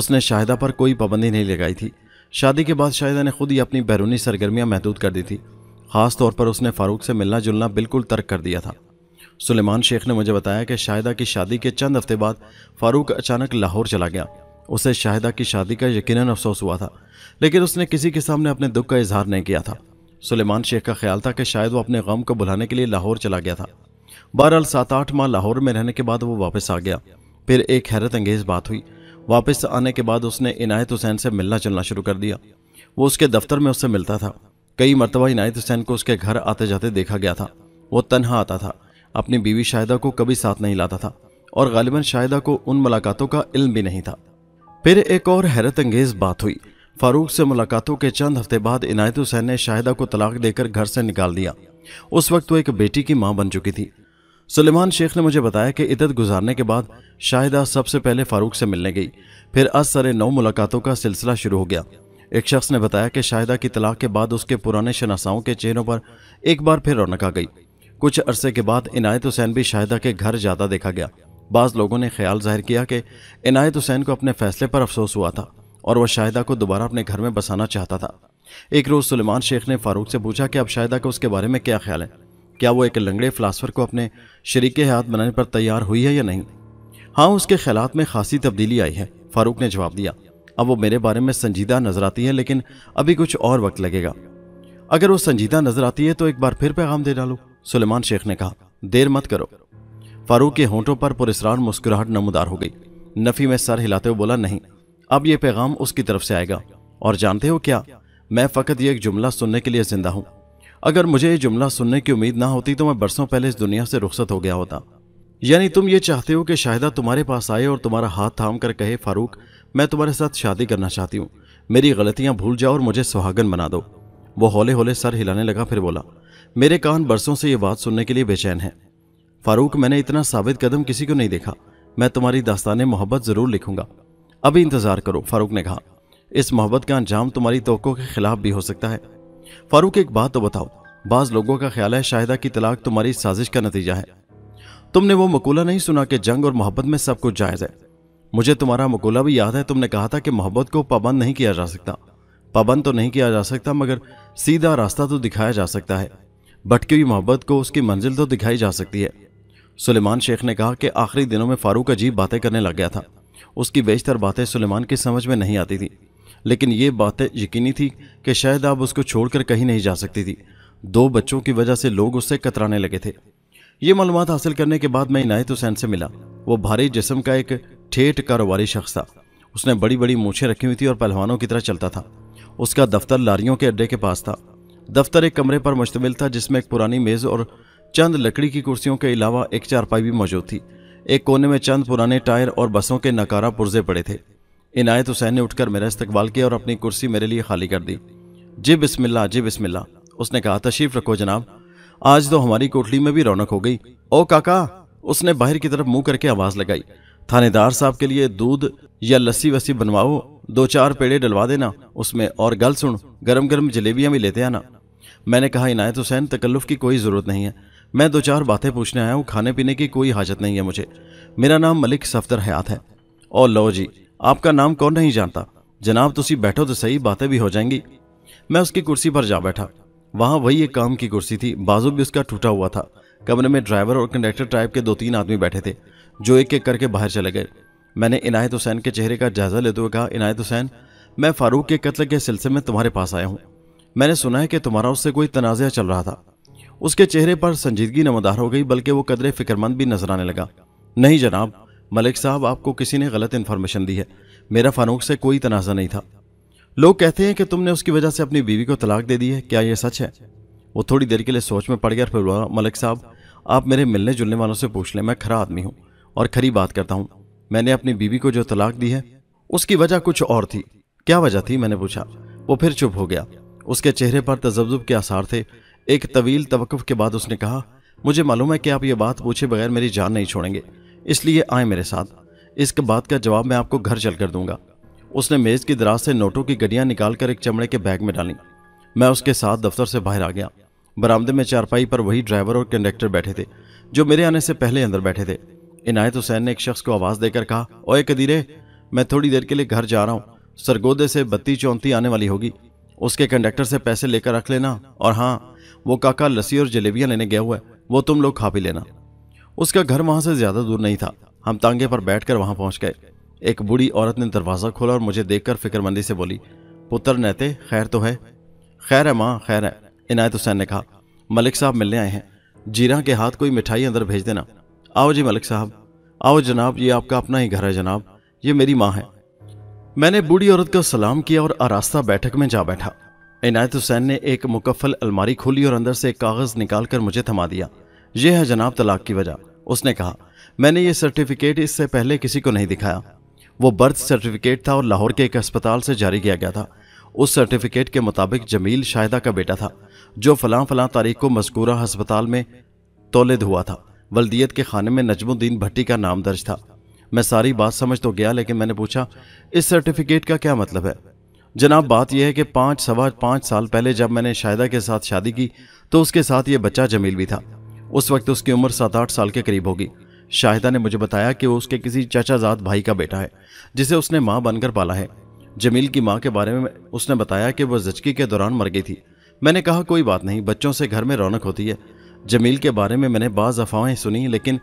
उसने शाहिदा पर कोई पाबंदी नहीं लगाई थी शादी के बाद शाहिदा ने खुद ही अपनी बैरूनी सरगर्मियाँ महदूद कर दी थी ख़ास तौर पर उसने फ़ारूक से मिलना जुलना बिल्कुल तर्क कर दिया था सुलेमान शेख ने मुझे बताया कि शाहिदा की शादी के चंद हफ्ते बाद फ़ारूक अचानक लाहौर चला गया उसे शाहिदा की शादी का यकीनन अफसोस हुआ था लेकिन उसने किसी के सामने अपने दुख का इजहार नहीं किया था सुलेमान शेख का ख्याल था कि शायद वो अपने गम को भुलाने के लिए लाहौर चला गया था बहरहाल सात आठ माह लाहौर में रहने के बाद वो वापस आ गया फिर एक हैरत अंगेज बात हुई वापस आने के बाद उसने इनायत हुसैन से मिलना चलना शुरू कर दिया वो उसके दफ्तर में उससे मिलता था कई मरतबा इनायत हुसैन को उसके घर आते जाते देखा गया था वो तनहा आता था अपनी बीवी शाहिदा को कभी साथ नहीं लाता था और गालिबा शाहिदा को उन मुलाकातों का इल्म भी नहीं था फिर एक और हैरत अंगेज बात हुई फारूक से मुलाकातों के चंद हफ्ते बाद इनायत हुसैन ने शाहिदा को तलाक देकर घर से निकाल दिया उस वक्त वो एक बेटी की माँ बन चुकी थी सुलेमान शेख ने मुझे बताया कि इदत गुजारने के बाद शाहिदा सबसे पहले फारूक से मिलने गई फिर अज सरे नौ मुलाकातों का सिलसिला शुरू हो गया एक शख्स ने बताया कि शाहिदा की तलाक के बाद उसके पुराने शनासाओं के चेहरों पर एक बार फिर रौनक आ गई कुछ अरसे के बाद इनायत हुसैन भी शाहिदा के घर जाता देखा गया बाज़ लोगों ने ख्याल जाहिर किया कि इनायत हुसैन को अपने फैसले पर अफसोस हुआ था और वह शाहिदा को दोबारा अपने घर में बसाना चाहता था एक रोज़ सुलेमान शेख ने फारूक से पूछा कि अब शाहिदा का उसके बारे में क्या ख्याल है क्या वो एक लंगड़े फिलासफर को अपने शरीक हयात बनाने पर तैयार हुई है या नहीं हाँ उसके ख्यालात में खासी तब्दीली आई है फारूक ने जवाब दिया अब वो मेरे बारे में संजीदा नजर आती है लेकिन अभी कुछ और वक्त लगेगा अगर वो संजीदा नजर आती है तो एक बार फिर पैगाम दे डालो सुलेमान शेख ने कहा देर मत करो फारूक के होंठों पर पुरस्रार मुस्कुराहट नमदार हो गई नफी में सर हिलाते हुए बोला नहीं अब यह पैगाम उसकी तरफ से आएगा और जानते हो क्या मैं फ़कत ये एक जुमला सुनने के लिए जिंदा हूँ अगर मुझे ये जुमला सुनने की उम्मीद ना होती तो मैं बरसों पहले इस दुनिया से रुखसत हो गया होता यानी तुम ये चाहते हो कि शाहिदा तुम्हारे पास आए और तुम्हारा हाथ थाम कर कहे फारूक मैं तुम्हारे साथ शादी करना चाहती हूँ मेरी गलतियाँ भूल जाओ और मुझे सुहागन बना दो वो हौले हौले सर हिलाने लगा फिर बोला मेरे कान बरसों से ये बात सुनने के लिए बेचैन है फारूक मैंने इतना साबित कदम किसी को नहीं देखा मैं तुम्हारी दास्तान मोहब्बत ज़रूर लिखूंगा अभी इंतज़ार करो फारूक ने कहा इस मोहब्बत का अंजाम तुम्हारी तो के खिलाफ भी हो सकता है फारूक एक बात तो बताओ बाज लोगों का ख्याल है शाहिदा की तलाक तुम्हारी साजिश का नतीजा है तुमने वो मकूला नहीं सुना कि जंग और मोहब्बत में सब कुछ जायज़ है मुझे तुम्हारा मकूला भी याद है तुमने कहा था कि मोहब्बत को पाबंद नहीं किया जा सकता पाबंद तो नहीं किया जा सकता मगर सीधा रास्ता तो दिखाया जा सकता है भटकी हुई मोहब्बत को उसकी मंजिल तो दिखाई जा सकती है सुलेमान शेख ने कहा कि आखिरी दिनों में फारूक अजीब बातें करने लग गया था उसकी बेशतर बातें सुलेमान की समझ में नहीं आती थी लेकिन ये बातें यकीनी थी कि शायद आप उसको छोड़कर कहीं नहीं जा सकती थी दो बच्चों की वजह से लोग उससे कतराने लगे थे ये मालूम हासिल करने के बाद मैं इनायत हुसैन से मिला वो भारी जिसम का एक ठेठ कारोबारी शख्स था उसने बड़ी बड़ी मूछें रखी हुई थी और पहलवानों की तरह चलता था उसका दफ्तर लारियों के अड्डे के पास था दफ्तर एक कमरे पर मुश्तमिल था जिसमें एक पुरानी मेज़ और चंद लकड़ी की कुर्सियों के अलावा एक चारपाई भी मौजूद थी एक कोने में चंद पुराने टायर और बसों के नकारा पुर्जे पड़े थे इनायत हुसैन ने उठकर मेरा इस्तकबाल किया और अपनी कुर्सी मेरे लिए खाली कर दी जी बिस्मिल्ला जी बिस्मिल्ला उसने कहा तशरीफ रखो जनाब आज तो हमारी कोठली में भी रौनक हो गई ओ काका उसने बाहर की तरफ मुंह करके आवाज़ लगाई थानेदार साहब के लिए दूध या लस्सी वस्सी बनवाओ दो चार पेड़े डलवा देना उसमें और गल सुन गरम गरम जलेबियाँ भी लेते आना मैंने कहा इनायत हुसैन तकल्लुफ़ की कोई ज़रूरत नहीं है मैं दो चार बातें पूछने आया हूँ खाने पीने की कोई हाजत नहीं है मुझे मेरा नाम मलिक सफदर हयात है ओ लो जी आपका नाम कौन नहीं जानता जनाब तुम बैठो तो सही बातें भी हो जाएंगी मैं उसकी कुर्सी पर जा बैठा वहां वही एक काम की कुर्सी थी बाजू भी उसका टूटा हुआ था कमरे में ड्राइवर और कंडक्टर टाइप के दो तीन आदमी बैठे थे जो एक एक करके बाहर चले गए मैंने इनायत हुसैन के चेहरे का जायजा लेते हुए कहा इनायत हुसैन मैं फारूक के कत्ल के सिलसिले में तुम्हारे पास आया हूँ मैंने सुना है कि तुम्हारा उससे कोई तनाज़ा चल रहा था उसके चेहरे पर संजीदगी नमदार हो गई बल्कि वो कदरे फिक्रमंद भी नजर आने लगा नहीं जनाब मलिक साहब आपको किसी ने गलत इन्फॉर्मेशन दी है मेरा फारूक से कोई तनाज़ा नहीं था लोग कहते हैं कि तुमने उसकी वजह से अपनी बीवी को तलाक दे दी है क्या यह सच है वो थोड़ी देर के लिए सोच में पड़ गया फिर बोला मलिक साहब आप मेरे मिलने जुलने वालों से पूछ लें मैं खरा आदमी हूँ और खरी बात करता हूँ मैंने अपनी बीवी को जो तलाक दी है उसकी वजह कुछ और थी क्या वजह थी मैंने पूछा वो फिर चुप हो गया उसके चेहरे पर तजब्जुब के आसार थे एक तवील तवकफ़ के बाद उसने कहा मुझे मालूम है कि आप ये बात पूछे बगैर मेरी जान नहीं छोड़ेंगे इसलिए आए मेरे साथ इस बात का जवाब मैं आपको घर चल कर दूंगा उसने मेज की दराज से नोटों की गड़ियां निकालकर एक चमड़े के बैग में डाली मैं उसके साथ दफ्तर से बाहर आ गया बरामदे में चारपाई पर वही ड्राइवर और कंडक्टर बैठे थे जो मेरे आने से पहले अंदर बैठे थे इनायत हुसैन ने एक शख्स को आवाज़ देकर कहा ओए कदीरे मैं थोड़ी देर के लिए घर जा रहा हूँ सरगोदे से बत्ती चौंती आने वाली होगी उसके कंडक्टर से पैसे लेकर रख लेना और हाँ वो काका लस्सी और जलेबियाँ लेने गया हुआ है वो तुम लोग खा भी लेना उसका घर वहां से ज्यादा दूर नहीं था हम तांगे पर बैठकर वहां पहुंच गए एक बूढ़ी औरत ने दरवाजा खोला और मुझे देखकर फिक्रमंदी से बोली पुत्र नहते खैर तो है खैर है माँ खैर है इनायत हुसैन ने कहा मलिक साहब मिलने आए हैं जीरा के हाथ कोई मिठाई अंदर भेज देना आओ जी मलिक साहब आओ जनाब ये आपका अपना ही घर है जनाब ये मेरी माँ है मैंने बूढ़ी औरत का सलाम किया और आरास्ता बैठक में जा बैठा इनायत हुसैन ने एक मुकफल अलमारी खोली और अंदर से एक कागज़ निकाल कर मुझे थमा दिया यह है जनाब तलाक की वजह उसने कहा मैंने ये सर्टिफिकेट इससे पहले किसी को नहीं दिखाया वो बर्थ सर्टिफिकेट था और लाहौर के एक अस्पताल से जारी किया गया था उस सर्टिफिकेट के मुताबिक जमील शाहिदा का बेटा था जो फलां फलां तारीख को मस्कूरा अस्पताल में तोलद हुआ था वल्दियत के खाने में नजमुद्दीन भट्टी का नाम दर्ज था मैं सारी बात समझ तो गया लेकिन मैंने पूछा इस सर्टिफिकेट का क्या मतलब है जनाब बात यह है कि पाँच सवा पाँच साल पहले जब मैंने शाहिदा के साथ शादी की तो उसके साथ ये बच्चा जमील भी था उस वक्त उसकी उम्र सात आठ साल के करीब होगी शाहिदा ने मुझे बताया कि वो उसके किसी चचाजाद भाई का बेटा है जिसे उसने माँ बनकर पाला है जमील की माँ के बारे में उसने बताया कि वह जचकी के दौरान मर गई थी मैंने कहा कोई बात नहीं बच्चों से घर में रौनक होती है जमील के बारे में मैंने बाज़ अफवाहें सुनी लेकिन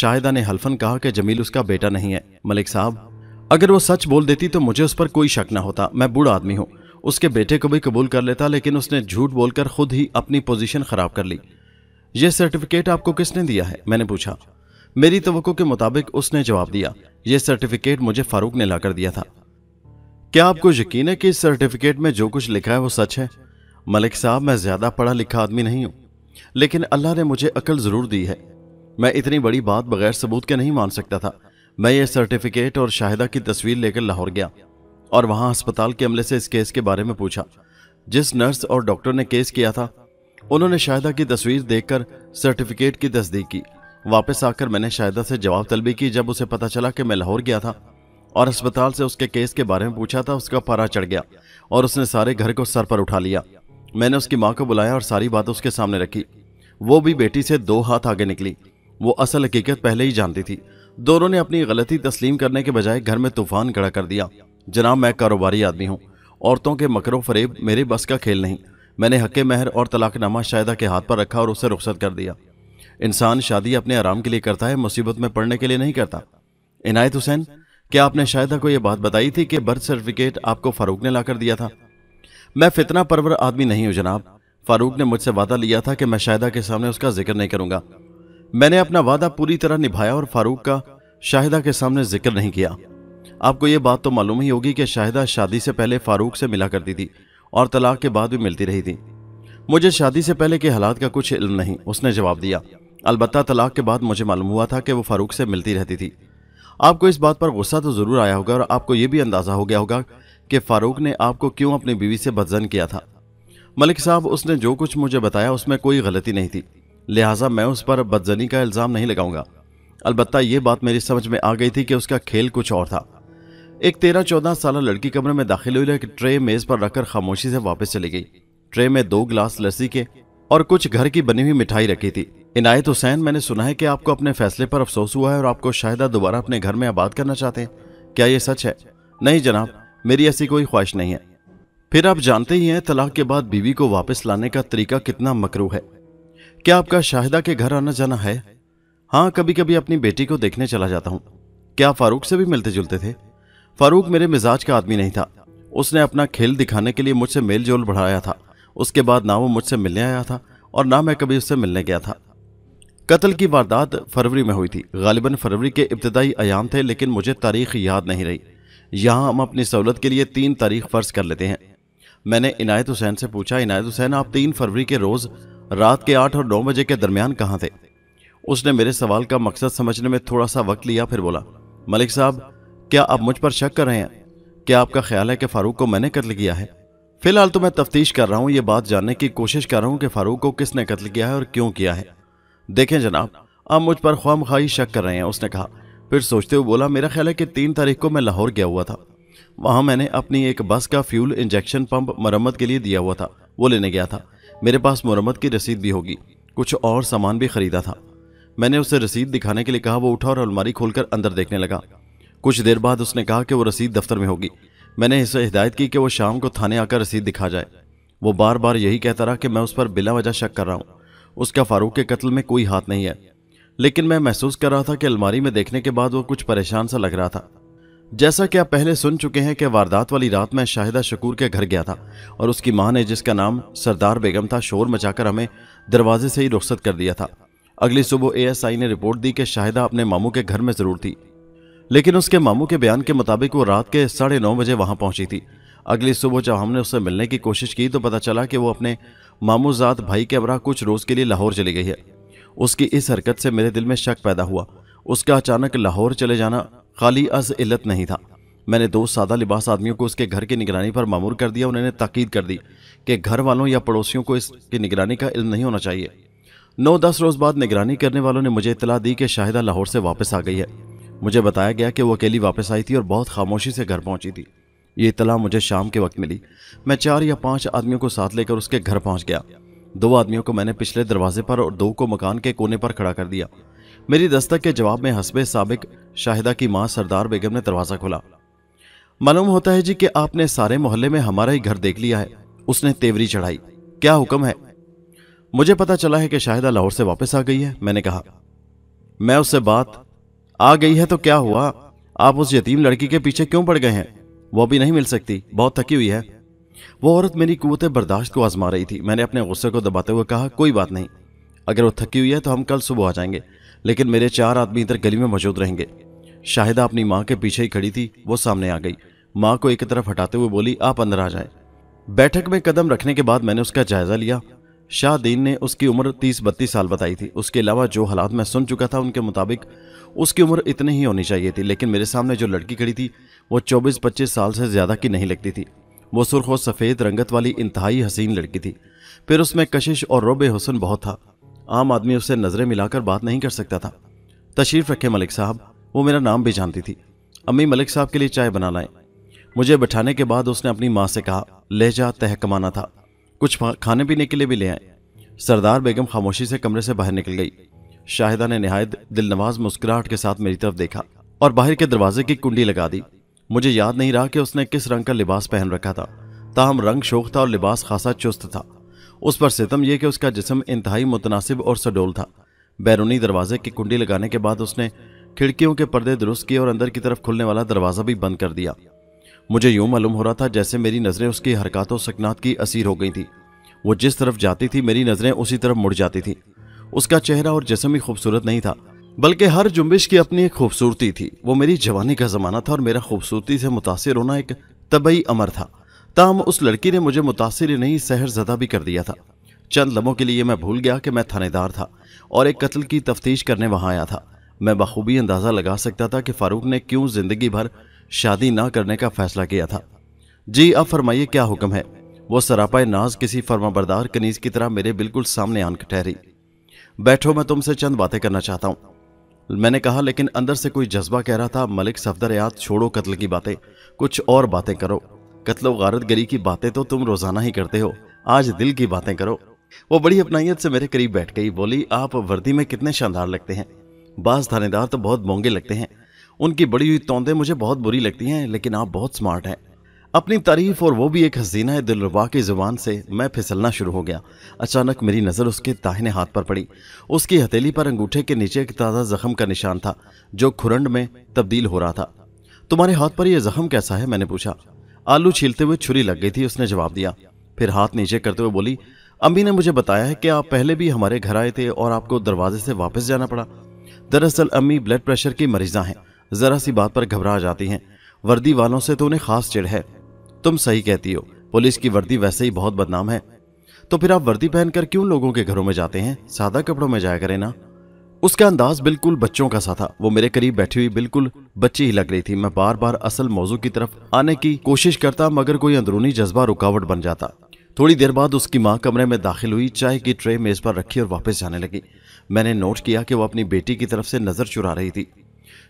शाहिदा ने हल्फन कहा कि जमील उसका बेटा नहीं है मलिक साहब अगर वो सच बोल देती तो मुझे उस पर कोई शक ना होता मैं बूढ़ा आदमी हूँ उसके बेटे को भी कबूल कर लेता लेकिन उसने झूठ बोलकर खुद ही अपनी पोजीशन ख़राब कर ली यह सर्टिफिकेट आपको किसने दिया है मैंने पूछा मेरी तो के मुताबिक उसने जवाब दिया यह सर्टिफिकेट मुझे फारूक ने लाकर दिया था क्या आपको यकीन है कि इस सर्टिफिकेट में जो कुछ लिखा है वो सच है मलिक साहब मैं ज्यादा पढ़ा लिखा आदमी नहीं हूं लेकिन अल्लाह ने मुझे अकल जरूर दी है मैं इतनी बड़ी बात बगैर सबूत के नहीं मान सकता था मैं ये सर्टिफिकेट और शाहिदा की तस्वीर लेकर लाहौर गया और वहां अस्पताल के अमले से इस केस के बारे में पूछा जिस नर्स और डॉक्टर ने केस किया था उन्होंने शाहिदा की तस्वीर देखकर सर्टिफिकेट की तस्दीक की वापस आकर मैंने शाहिदा से जवाब तलबी की जब उसे पता चला कि मैं लाहौर गया था और अस्पताल से उसके केस के बारे में पूछा था उसका पारा चढ़ गया और उसने सारे घर को सर पर उठा लिया मैंने उसकी माँ को बुलाया और सारी बात उसके सामने रखी वो भी बेटी से दो हाथ आगे निकली वो असल हकीकत पहले ही जानती थी दोनों ने अपनी गलती तस्लीम करने के बजाय घर में तूफान खड़ा कर दिया जनाब मैं कारोबारी आदमी हूँ औरतों के मकरों फरेब मेरे बस का खेल नहीं मैंने हक महर और तलाकनामा शायदा के हाथ पर रखा और उसे रुख्सत कर दिया इंसान शादी अपने आराम के लिए करता है मुसीबत में पड़ने के लिए नहीं करता इनायत हुसैन क्या आपने शायदा को यह बात बताई थी कि बर्थ सर्टिफिकेट आपको फारूक ने लाकर दिया था मैं फितना परवर आदमी नहीं हूं जनाब फारूक ने मुझसे वादा लिया था कि मैं शाहिदा के सामने उसका जिक्र नहीं करूंगा मैंने अपना वादा पूरी तरह निभाया और फारूक का शाहिदा के सामने जिक्र नहीं किया आपको ये बात तो मालूम ही होगी कि शाहिदा शादी से पहले फारूक से मिला करती थी और तलाक के बाद भी मिलती रही थी मुझे शादी से पहले के हालात का कुछ इल्म नहीं उसने जवाब दिया अलबत्ता तलाक के बाद मुझे मालूम हुआ था कि वो फारूक से मिलती रहती थी आपको इस बात पर गुस्सा तो ज़रूर आया होगा और आपको ये भी अंदाज़ा हो गया होगा कि फ़ारूक ने आपको क्यों अपनी बीवी से बदजन किया था मलिक साहब उसने जो कुछ मुझे बताया उसमें कोई गलती नहीं थी लिहाजा मैं उस पर बदजनी का इल्ज़ाम नहीं लगाऊंगा अलबत्ता ये बात मेरी समझ में आ गई थी कि उसका खेल कुछ और था एक तेरह चौदह साल लड़की कमरे में दाखिल हुई लेकिन ट्रे मेज पर रखकर खामोशी से वापस चली गई ट्रे में दो ग्लास लस्सी के और कुछ घर की बनी हुई मिठाई रखी थी इनायत हुसैन मैंने सुना है कि आपको अपने फैसले पर अफसोस हुआ है और आपको शाहिदा दोबारा अपने घर में आबाद करना चाहते हैं क्या ये सच है नहीं जनाब मेरी ऐसी कोई ख्वाहिश नहीं है फिर आप जानते ही हैं तलाक के बाद बीवी को वापस लाने का तरीका कितना मकरू है क्या आपका शाहिदा के घर आना जाना है हाँ कभी कभी अपनी बेटी को देखने चला जाता हूँ क्या फारूक से भी मिलते जुलते थे फारूक मेरे मिजाज का आदमी नहीं था उसने अपना खेल दिखाने के लिए मुझसे मेल जोल बढ़ाया था उसके बाद ना वो मुझसे मिलने आया था और ना मैं कभी उससे मिलने गया था कत्ल की वारदात फरवरी में हुई थी गालिबा फरवरी के इब्तदाई अयाम थे लेकिन मुझे तारीख याद नहीं रही यहाँ हम अपनी सहूलत के लिए तीन तारीख फ़र्ज कर लेते हैं मैंने इनायत हुसैन से पूछा इनायत हुसैन आप तीन फरवरी के रोज़ रात के आठ और नौ बजे के दरमियान कहाँ थे उसने मेरे सवाल का मकसद समझने में थोड़ा सा वक्त लिया फिर बोला मलिक साहब क्या आप मुझ पर शक कर रहे हैं क्या आपका ख्याल है कि फारूक को मैंने कत्ल किया है फिलहाल तो मैं तफ्तीश कर रहा हूँ ये बात जानने की कोशिश कर रहा हूँ कि फारूक को किसने कत्ल किया है और क्यों किया है देखें जनाब आप मुझ पर ख्वाम खाई शक कर रहे हैं उसने कहा फिर सोचते हुए बोला मेरा ख्याल है कि तीन तारीख को मैं लाहौर गया हुआ था वहाँ मैंने अपनी एक बस का फ्यूल इंजेक्शन पंप मरम्मत के लिए दिया हुआ था वो लेने गया था मेरे पास मरम्मत की रसीद भी होगी कुछ और सामान भी खरीदा था मैंने उसे रसीद दिखाने के लिए कहा वो उठा और अलमारी खोलकर अंदर देखने लगा कुछ देर बाद उसने कहा कि वो रसीद दफ्तर में होगी मैंने इसे हिदायत की कि वो शाम को थाने आकर रसीद दिखा जाए वो बार बार यही कहता रहा कि मैं उस पर बिला वजह शक कर रहा हूँ उसका फारूक के कत्ल में कोई हाथ नहीं है लेकिन मैं महसूस कर रहा था कि अलमारी में देखने के बाद वो कुछ परेशान सा लग रहा था जैसा कि आप पहले सुन चुके हैं कि वारदात वाली रात में शाहिदा शकूर के घर गया था और उसकी माँ ने जिसका नाम सरदार बेगम था शोर मचाकर हमें दरवाजे से ही रुख्सत कर दिया था अगली सुबह एएसआई ने रिपोर्ट दी कि शाहिदा अपने मामू के घर में ज़रूर थी लेकिन उसके मामू के बयान के मुताबिक वो रात के साढ़े नौ बजे वहाँ पहुँची थी अगली सुबह जब हमने उससे मिलने की कोशिश की तो पता चला कि वो अपने मामूजात भाई के अबरा कुछ रोज़ के लिए लाहौर चली गई है उसकी इस हरकत से मेरे दिल में शक पैदा हुआ उसका अचानक लाहौर चले जाना खाली अज इल्लत नहीं था मैंने दो सादा लिबास आदमियों को उसके घर की निगरानी पर मामूर कर दिया उन्होंने ताकीद कर दी कि घर वालों या पड़ोसियों को इसकी निगरानी का इल्म नहीं होना चाहिए नौ दस रोज़ बाद निगरानी करने वालों ने मुझे इतला दी कि शाहिदा लाहौर से वापस आ गई है मुझे बताया गया कि वो अकेली वापस आई थी और बहुत खामोशी से घर पहुंची थी ये इतला मुझे शाम के वक्त मिली मैं चार या पांच आदमियों को साथ लेकर उसके घर पहुंच गया दो आदमियों को मैंने पिछले दरवाजे पर और दो को मकान के कोने पर खड़ा कर दिया मेरी दस्तक के जवाब में हसबे सबक शाहिदा की माँ सरदार बेगम ने दरवाज़ा खोला मालूम होता है जी कि आपने सारे मोहल्ले में हमारा ही घर देख लिया है उसने तेवरी चढ़ाई क्या हुक्म है मुझे पता चला है कि शाहिदा लाहौर से वापस आ गई है मैंने कहा मैं उससे बात आ गई है तो क्या हुआ आप उस यतीम लड़की के पीछे क्यों पड़ गए हैं वो भी नहीं मिल सकती बहुत थकी हुई है वो औरत मेरी कुत बर्दाश्त को आजमा रही थी मैंने अपने गुस्से को दबाते हुए कहा कोई बात नहीं अगर वो थकी हुई है तो हम कल सुबह आ जाएंगे लेकिन मेरे चार आदमी इधर गली में मौजूद रहेंगे शाहिदा अपनी माँ के पीछे ही खड़ी थी वो सामने आ गई माँ को एक तरफ हटाते हुए बोली आप अंदर आ जाए बैठक में कदम रखने के बाद मैंने उसका जायजा लिया शाहदीन ने उसकी उम्र तीस बत्तीस साल बताई थी उसके अलावा जो हालात मैं सुन चुका था उनके मुताबिक उसकी उम्र इतनी ही होनी चाहिए थी लेकिन मेरे सामने जो लड़की खड़ी थी वो चौबीस पच्चीस साल से ज़्यादा की नहीं लगती थी वो सुरख और सफ़ेद रंगत वाली इंतहाई हसीन लड़की थी फिर उसमें कशिश और रोब हुसन बहुत था आम आदमी उससे नज़रें मिलाकर बात नहीं कर सकता था तशरीफ़ रखे मलिक साहब वो मेरा नाम भी जानती थी अम्मी मलिक साहब के लिए चाय बना लाएं मुझे बैठाने के बाद उसने अपनी माँ से कहा लहजा तहकमाना था कुछ खाने पीने के लिए भी ले आए सरदार बेगम खामोशी से कमरे से बाहर निकल गई शाहिदा ने नहायत दिलनवाज मुस्कुराहट के साथ मेरी तरफ देखा और बाहर के दरवाजे की कुंडी लगा दी मुझे याद नहीं रहा कि उसने किस रंग का लिबास पहन रखा था ताहम रंग शोक था और लिबास खासा चुस्त था उस पर सितम यह कि उसका जिसम इंतहाई मुतनासिब और सडोल था बैरूनी दरवाजे की कुंडी लगाने के बाद उसने खिड़कियों के पर्दे दुरुस्त किए और अंदर की तरफ खुलने वाला दरवाज़ा भी बंद कर दिया मुझे यूं मालूम हो रहा था जैसे मेरी नज़रें उसकी हरकतों सकनात की असीर हो गई थी वो जिस तरफ जाती थी मेरी नज़रें उसी तरफ मुड़ जाती थी उसका चेहरा और जिसम ही खूबसूरत नहीं था बल्कि हर जुम्बिश की अपनी एक खूबसूरती थी वो मेरी जवानी का ज़माना था और मेरा खूबसूरती से मुतासर होना एक तबई अमर था ताहम उस लड़की ने मुझे मुतासर नहीं सहर ज़दा भी कर दिया था चंद लम्हों के लिए मैं भूल गया कि मैं थानेदार था और एक कत्ल की तफ्तीश करने वहाँ आया था मैं बखूबी अंदाज़ा लगा सकता था कि फ़ारूक ने क्यों ज़िंदगी भर शादी ना करने का फैसला किया था जी अब फरमाइए क्या हुक्म है वो सरापाए नाज किसी फर्माबरदार कनीज की तरह मेरे बिल्कुल सामने आन ठहरी बैठो मैं तुमसे चंद बातें करना चाहता हूँ मैंने कहा लेकिन अंदर से कोई जज्बा कह रहा था मलिक सफदर याद छोड़ो कत्ल की बातें कुछ और बातें करो कत्ल गारत गरी की बातें तो तुम रोजाना ही करते हो आज दिल की बातें करो वो बड़ी अपनाइत से मेरे करीब बैठ गई बोली आप वर्दी में कितने शानदार लगते हैं बास थानेदार तो बहुत मोंगे लगते हैं उनकी बड़ी हुई तोंदे मुझे बहुत बुरी लगती हैं लेकिन आप बहुत स्मार्ट हैं अपनी तारीफ और वो भी एक हसीना है दिलरुबा की ज़ुबान से मैं फिसलना शुरू हो गया अचानक मेरी नज़र उसके दाहिने हाथ पर पड़ी उसकी हथेली पर अंगूठे के नीचे एक ताज़ा ज़ख्म का निशान था जो खुरंड में तब्दील हो रहा था तुम्हारे हाथ पर यह ज़ख्म कैसा है मैंने पूछा आलू छीलते हुए छुरी लग गई थी उसने जवाब दिया फिर हाथ नीचे करते हुए बोली अम्मी ने मुझे बताया है कि आप पहले भी हमारे घर आए थे और आपको दरवाजे से वापस जाना पड़ा दरअसल अम्मी ब्लड प्रेशर की मरीजा हैं जरा सी बात पर घबरा जाती हैं वर्दी वालों से तो उन्हें खास चिड़ है तुम सही कहती हो पुलिस की वर्दी वैसे ही बहुत बदनाम है तो फिर आप वर्दी पहनकर क्यों लोगों के घरों में जाते हैं सादा कपड़ों में जाया करें ना उसका अंदाज बिल्कुल बच्चों का सा था वो मेरे करीब बैठी हुई बिल्कुल बच्ची ही लग रही थी मैं बार बार असल मौजू की तरफ आने की कोशिश करता मगर कोई अंदरूनी जज्बा रुकावट बन जाता थोड़ी देर बाद उसकी माँ कमरे में दाखिल हुई चाय की ट्रे मेज पर रखी और वापस जाने लगी मैंने नोट किया कि वो अपनी बेटी की तरफ से नजर चुरा रही थी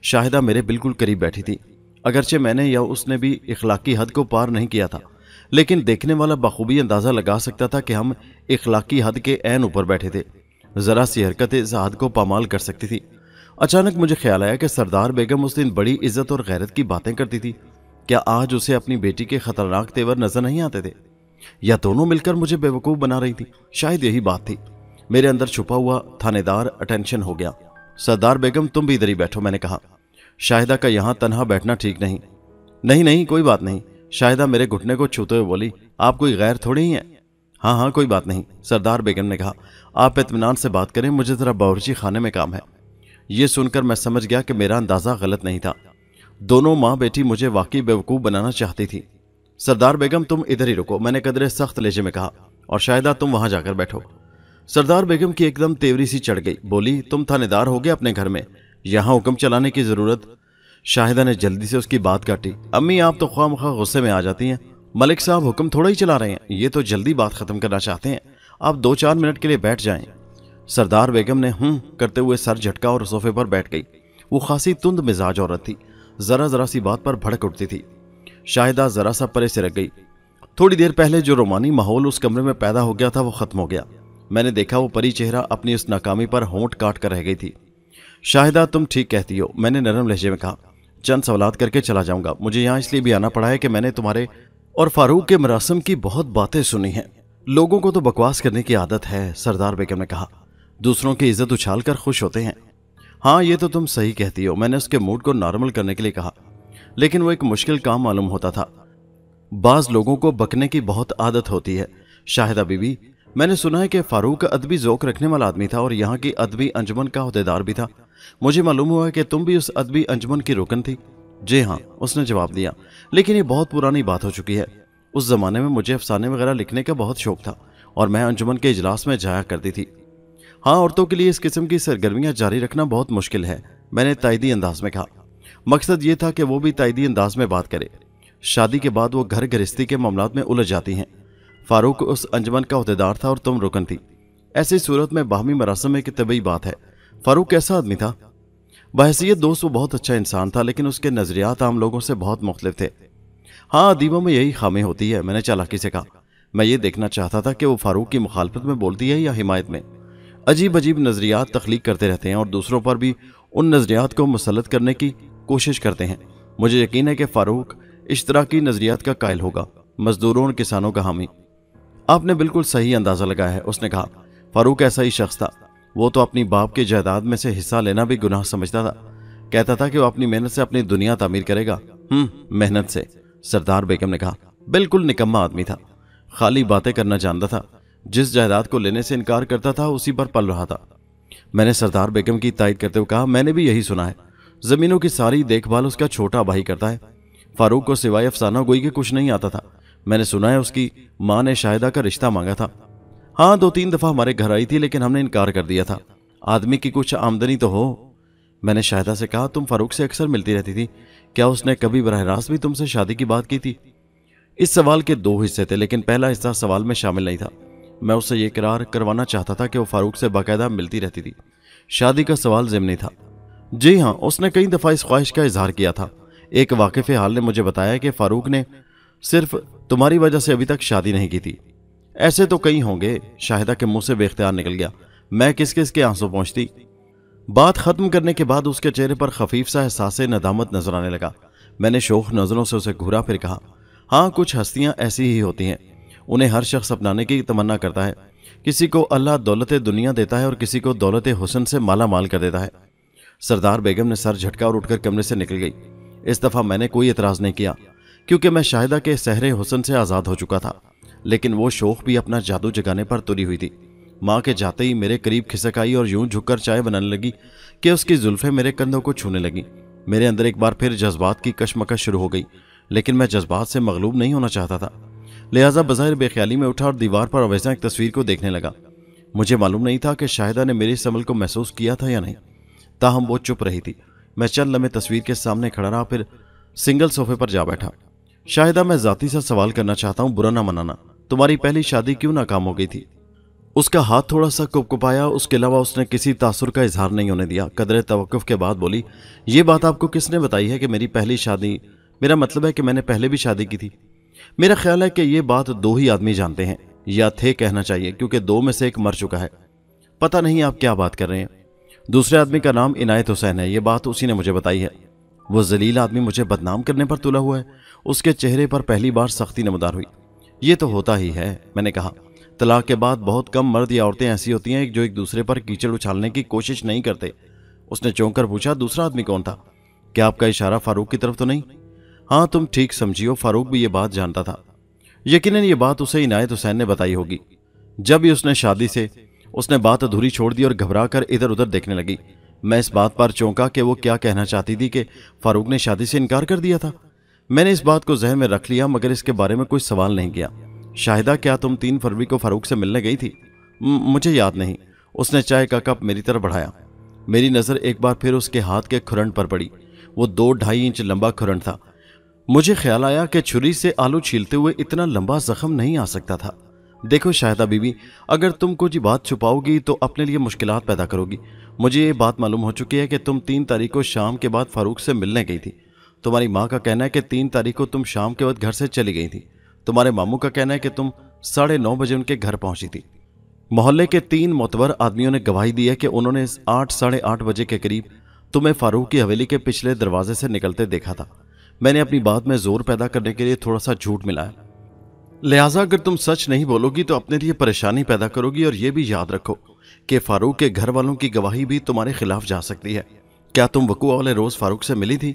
शाहिदा मेरे बिल्कुल करीब बैठी थी अगरचे मैंने या उसने भी इखलाकी हद को पार नहीं किया था लेकिन देखने वाला बखूबी अंदाज़ा लगा सकता था कि हम इखलाकी हद के एन ऊपर बैठे थे ज़रा सी हरकत इस हद को पामाल कर सकती थी अचानक मुझे ख्याल आया कि सरदार बेगम उस दिन बड़ी इज्जत और गैरत की बातें करती थी क्या आज उसे अपनी बेटी के खतरनाक तेवर नजर नहीं आते थे या दोनों मिलकर मुझे बेवकूफ़ बना रही थी शायद यही बात थी मेरे अंदर छुपा हुआ थानेदार अटेंशन हो गया सरदार बेगम तुम भी इधर ही बैठो मैंने कहा शाहिदा का यहाँ तनहा बैठना ठीक नहीं नहीं नहीं कोई बात नहीं शाहिदा मेरे घुटने को छूते हुए बोली आप कोई गैर थोड़े ही हैं हाँ हाँ कोई बात नहीं सरदार बेगम ने कहा आप इतमान से बात करें मुझे ज़रा बावरची खाने में काम है ये सुनकर मैं समझ गया कि मेरा अंदाज़ा गलत नहीं था दोनों माँ बेटी मुझे वाकई बेवकूफ़ बनाना चाहती थी सरदार बेगम तुम इधर ही रुको मैंने कदरे सख्त लेजे में कहा और शायदा तुम वहां जाकर बैठो सरदार बेगम की एकदम तेवरी सी चढ़ गई बोली तुम थानेदार हो गए अपने घर में यहाँ हुक्म चलाने की ज़रूरत शाहिदा ने जल्दी से उसकी बात काटी अम्मी आप तो ख्वाम खा गुस्से में आ जाती हैं मलिक साहब हुक्म थोड़ा ही चला रहे हैं ये तो जल्दी बात ख़त्म करना चाहते हैं आप दो चार मिनट के लिए बैठ जाएं सरदार बेगम ने हूं करते हुए सर झटका और सोफे पर बैठ गई वो खासी तुंद मिजाज औरत थी ज़रा ज़रा सी बात पर भड़क उठती थी शाहिदा ज़रा सा परे से रख गई थोड़ी देर पहले जो रोमानी माहौल उस कमरे में पैदा हो गया था वो ख़त्म हो गया मैंने देखा वो परी चेहरा अपनी उस नाकामी पर होंठ काट कर रह गई थी शाहिदा तुम ठीक कहती हो मैंने नरम लहजे में कहा चंद सवालत करके चला जाऊंगा मुझे यहाँ इसलिए भी आना पड़ा है कि मैंने तुम्हारे और फारूक के मरासम की बहुत बातें सुनी हैं लोगों को तो बकवास करने की आदत है सरदार बेगम ने कहा दूसरों की इज्जत उछाल कर खुश होते हैं हाँ ये तो तुम सही कहती हो मैंने उसके मूड को नॉर्मल करने के लिए कहा लेकिन वो एक मुश्किल काम मालूम होता था बाज लोगों को बकने की बहुत आदत होती है शाहिदा बीबी मैंने सुना है कि फारूक अदबी जोक रखने वाला आदमी था और यहाँ की अदबी अंजमन का अहदेदार भी था मुझे मालूम हुआ कि तुम भी उस अदबी अंजमन की रुकन थी जी हाँ उसने जवाब दिया लेकिन ये बहुत पुरानी बात हो चुकी है उस ज़माने में मुझे अफसाने वगैरह लिखने का बहुत शौक था और मैं अंजुमन के इजलास में जाया करती थी हाँ औरतों के लिए इस किस्म की सरगर्मियाँ जारी रखना बहुत मुश्किल है मैंने तायदी अंदाज में कहा मकसद ये था कि वो भी तायदी अंदाज में बात करे शादी के बाद वो घर गृहस्थी के मामला में उलझ जाती हैं फारूक उस अंजमन का अहदेदार था और तुम रुकन थी ऐसी सूरत में बाहमी मरासम एक तबी बात है फारूक कैसा आदमी था बहसीत दोस्त वो बहुत अच्छा इंसान था लेकिन उसके नज़रियात आम लोगों से बहुत मुख्तलि थे हाँ अदीबों में यही खामी होती है मैंने चालाकी से कहा मैं ये देखना चाहता था कि वो फारूक की मुखालफत में बोलती है या हिमायत में अजीब अजीब नज़रियात तख्लीक करते रहते हैं और दूसरों पर भी उन नज़रियात को मुसलत करने की कोशिश करते हैं मुझे यकीन है कि फ़ारूक इस तरह की नज़रियात का कायल होगा मज़दूरों और किसानों का हामी आपने बिल्कुल सही अंदाज़ा लगाया है उसने कहा फ़ारूक ऐसा ही शख्स था वो तो अपनी बाप की जायदाद में से हिस्सा लेना भी गुनाह समझता था कहता था कि वो अपनी मेहनत से अपनी दुनिया तामीर करेगा हम्म मेहनत से सरदार बेगम ने कहा बिल्कुल निकम्मा आदमी था खाली बातें करना जानता था जिस जायदाद को लेने से इनकार करता था उसी पर पल रहा था मैंने सरदार बेगम की तायद करते हुए कहा मैंने भी यही सुना है जमीनों की सारी देखभाल उसका छोटा भाई करता है फारूक को सिवाय अफसाना गोई के कुछ नहीं आता था मैंने सुना है उसकी माँ ने शाहिदा का रिश्ता मांगा था हाँ दो तीन दफ़ा हमारे घर आई थी लेकिन हमने इनकार कर दिया था आदमी की कुछ आमदनी तो हो मैंने शाहिदा से कहा तुम फारूक से अक्सर मिलती रहती थी क्या उसने कभी बरह रास्त भी तुमसे शादी की बात की थी इस सवाल के दो हिस्से थे लेकिन पहला हिस्सा सवाल में शामिल नहीं था मैं उससे ये करार करवाना चाहता था कि वो फारूक से बाकायदा मिलती रहती थी शादी का सवाल ज़िमनी था जी हाँ उसने कई दफ़ा इस ख्वाहिश का इजहार किया था एक वाकिफ़ हाल ने मुझे बताया कि फ़ारूक ने सिर्फ तुम्हारी वजह से अभी तक शादी नहीं की थी ऐसे तो कई होंगे शाहिदा के मुंह से बेख्तियार निकल गया मैं किस किस के आंसू पहुंचती बात खत्म करने के बाद उसके चेहरे पर खफीफ सा एहसास नदामत नजर आने लगा मैंने शोक नज़रों से उसे घूरा फिर कहा हाँ कुछ हस्तियाँ ऐसी ही होती हैं उन्हें हर शख्स अपनाने की तमन्ना करता है किसी को अल्लाह दौलत दुनिया देता है और किसी को दौलत हुसन से माला माल कर देता है सरदार बेगम ने सर झटका और उठकर कमरे से निकल गई इस दफ़ा मैंने कोई एतराज़ नहीं किया क्योंकि मैं शाहिदा के सहरे हुसन से आज़ाद हो चुका था लेकिन वो शोक भी अपना जादू जगाने पर तुरी हुई थी माँ के जाते ही मेरे करीब खिसक आई और यूं झुककर चाय बनाने लगी कि उसकी जुल्फे मेरे कंधों को छूने लगी मेरे अंदर एक बार फिर जज्बात की कशमकश शुरू हो गई लेकिन मैं जज्बात से मगलूब नहीं होना चाहता था लिहाजा बज़ाहिर बेख्याली में उठा और दीवार पर अवैसा एक तस्वीर को देखने लगा मुझे मालूम नहीं था कि शाहिदा ने मेरे इस अमल को महसूस किया था या नहीं ताहम वो चुप रही थी मैं चल लम्हे तस्वीर के सामने खड़ा रहा फिर सिंगल सोफे पर जा बैठा शाहिदा मैं ज़ाती सा सवाल करना चाहता हूँ बुरा ना मनाना तुम्हारी पहली शादी क्यों नाकाम हो गई थी उसका हाथ थोड़ा सा कुपकुपाया उसके अलावा उसने किसी तासुर का इजहार नहीं होने दिया कदर तवक़ के बाद बोली ये बात आपको किसने बताई है कि मेरी पहली शादी मेरा मतलब है कि मैंने पहले भी शादी की थी मेरा ख्याल है कि ये बात दो ही आदमी जानते हैं या थे कहना चाहिए क्योंकि दो में से एक मर चुका है पता नहीं आप क्या बात कर रहे हैं दूसरे आदमी का नाम इनायत हुसैन है ये बात उसी ने मुझे बताई है वो जलील आदमी मुझे बदनाम करने पर तुला हुआ है उसके चेहरे पर पहली बार सख्ती नमदार हुई ये तो होता ही है मैंने कहा तलाक के बाद बहुत कम मर्द या औरतें ऐसी होती हैं जो एक दूसरे पर कीचड़ उछालने की कोशिश नहीं करते उसने चौंक कर पूछा दूसरा आदमी कौन था क्या आपका इशारा फारूक की तरफ तो नहीं हाँ तुम ठीक समझियो फारूक भी ये बात जानता था यकीनन ये बात उसे इनायत हुसैन ने बताई होगी जब भी उसने शादी से उसने बात अधूरी छोड़ दी और घबरा कर इधर उधर देखने लगी मैं इस बात पर चौंका कि वो क्या कहना चाहती थी कि फारूक ने शादी से इनकार कर दिया था मैंने इस बात को जहन में रख लिया मगर इसके बारे में कोई सवाल नहीं किया शाहिदा क्या तुम तीन फरवरी को फारूक से मिलने गई थी मुझे याद नहीं उसने चाय का कप मेरी तरफ बढ़ाया मेरी नज़र एक बार फिर उसके हाथ के खुरंट पर पड़ी वो दो ढाई इंच लंबा खुरंट था मुझे ख्याल आया कि छुरी से आलू छीलते हुए इतना लंबा जख्म नहीं आ सकता था देखो शाहिदा बीबी अगर तुम कुछ बात छुपाओगी तो अपने लिए मुश्किल पैदा करोगी मुझे ये बात मालूम हो चुकी है कि तुम तीन तारीख को शाम के बाद फारूक से मिलने गई थी तुम्हारी माँ का कहना है कि तीन तारीख को तुम शाम के वक्त घर से चली गई थी तुम्हारे मामू का कहना है कि तुम साढ़े नौ बजे उनके घर पहुंची थी मोहल्ले के तीन मोतबर आदमियों ने गवाही दी है कि उन्होंने आठ साढ़े आठ बजे के करीब तुम्हें फारूक की हवेली के पिछले दरवाजे से निकलते देखा था मैंने अपनी बात में जोर पैदा करने के लिए थोड़ा सा झूठ मिलाया लिहाजा अगर तुम सच नहीं बोलोगी तो अपने लिए परेशानी पैदा करोगी और ये भी याद रखो कि फारूक के घर वालों की गवाही भी तुम्हारे खिलाफ जा सकती है क्या तुम वकूआ वाले रोज फारूक से मिली थी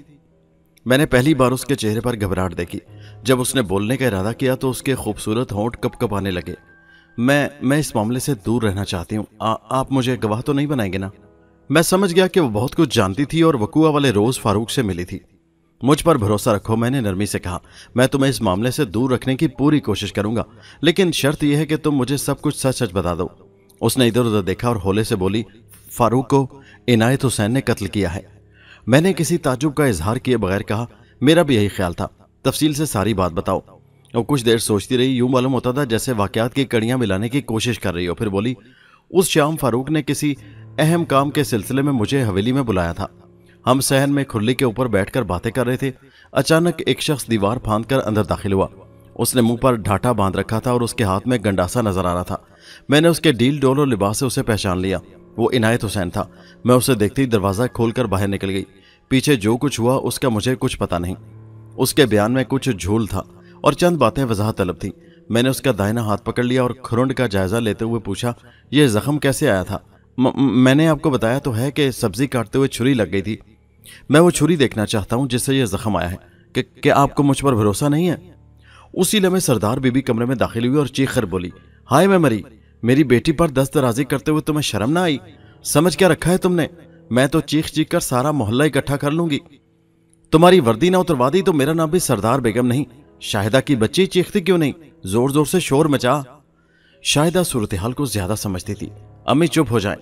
मैंने पहली बार उसके चेहरे पर घबराहट देखी जब उसने बोलने का इरादा किया तो उसके खूबसूरत होंठ आने लगे मैं मैं इस मामले से दूर रहना चाहती हूँ आप मुझे गवाह तो नहीं बनाएंगे ना मैं समझ गया कि वो बहुत कुछ जानती थी और वकुआ वाले रोज़ फारूक से मिली थी मुझ पर भरोसा रखो मैंने नरमी से कहा मैं तुम्हें इस मामले से दूर रखने की पूरी कोशिश करूंगा लेकिन शर्त यह है कि तुम मुझे सब कुछ सच सच बता दो उसने इधर उधर देखा और होले से बोली फारूक को इनायत हुसैन ने कत्ल किया है मैंने किसी ताजुब का इजहार किए बगैर कहा मेरा भी यही ख्याल था तफसील से सारी बात बताओ और कुछ देर सोचती रही यूं मालूम होता था जैसे वाक़ात की कड़ियाँ मिलाने की कोशिश कर रही हो फिर बोली उस शाम फारूक ने किसी अहम काम के सिलसिले में मुझे हवेली में बुलाया था हम सहन में खुली के ऊपर बैठकर बातें कर रहे थे अचानक एक शख्स दीवार फांद कर अंदर दाखिल हुआ उसने मुंह पर ढाटा बांध रखा था और उसके हाथ में गंडासा नजर आ रहा था मैंने उसके डील डोल और लिबास से उसे पहचान लिया वो इनायत हुसैन था मैं उसे देखते ही दरवाज़ा खोलकर बाहर निकल गई पीछे जो कुछ हुआ उसका मुझे कुछ पता नहीं उसके बयान में कुछ झूल था और चंद बातें वजाहत तलब थी मैंने उसका दाहिना हाथ पकड़ लिया और खुरुंड का जायजा लेते हुए पूछा यह जख्म कैसे आया था म, मैंने आपको बताया तो है कि सब्जी काटते हुए छुरी लग गई थी मैं वो छुरी देखना चाहता हूँ जिससे यह जख्म आया है कि क्या आपको मुझ पर भरोसा नहीं है उसी लम्हे सरदार बीबी कमरे में दाखिल हुई और चीखर बोली हाय मैं मरी मेरी बेटी पर दस्तराजी दराजी करते हुए तुम्हें शर्म ना आई समझ क्या रखा है तुमने मैं तो चीख चीख कर सारा मोहल्ला इकट्ठा कर लूंगी तुम्हारी वर्दी ना उतरवा दी तो मेरा नाम भी सरदार बेगम नहीं शाहिदा की बच्ची चीखती क्यों नहीं जोर जोर से शोर मचा शाहिदा सूरत हाल को ज्यादा समझती थी अम्मी चुप हो जाए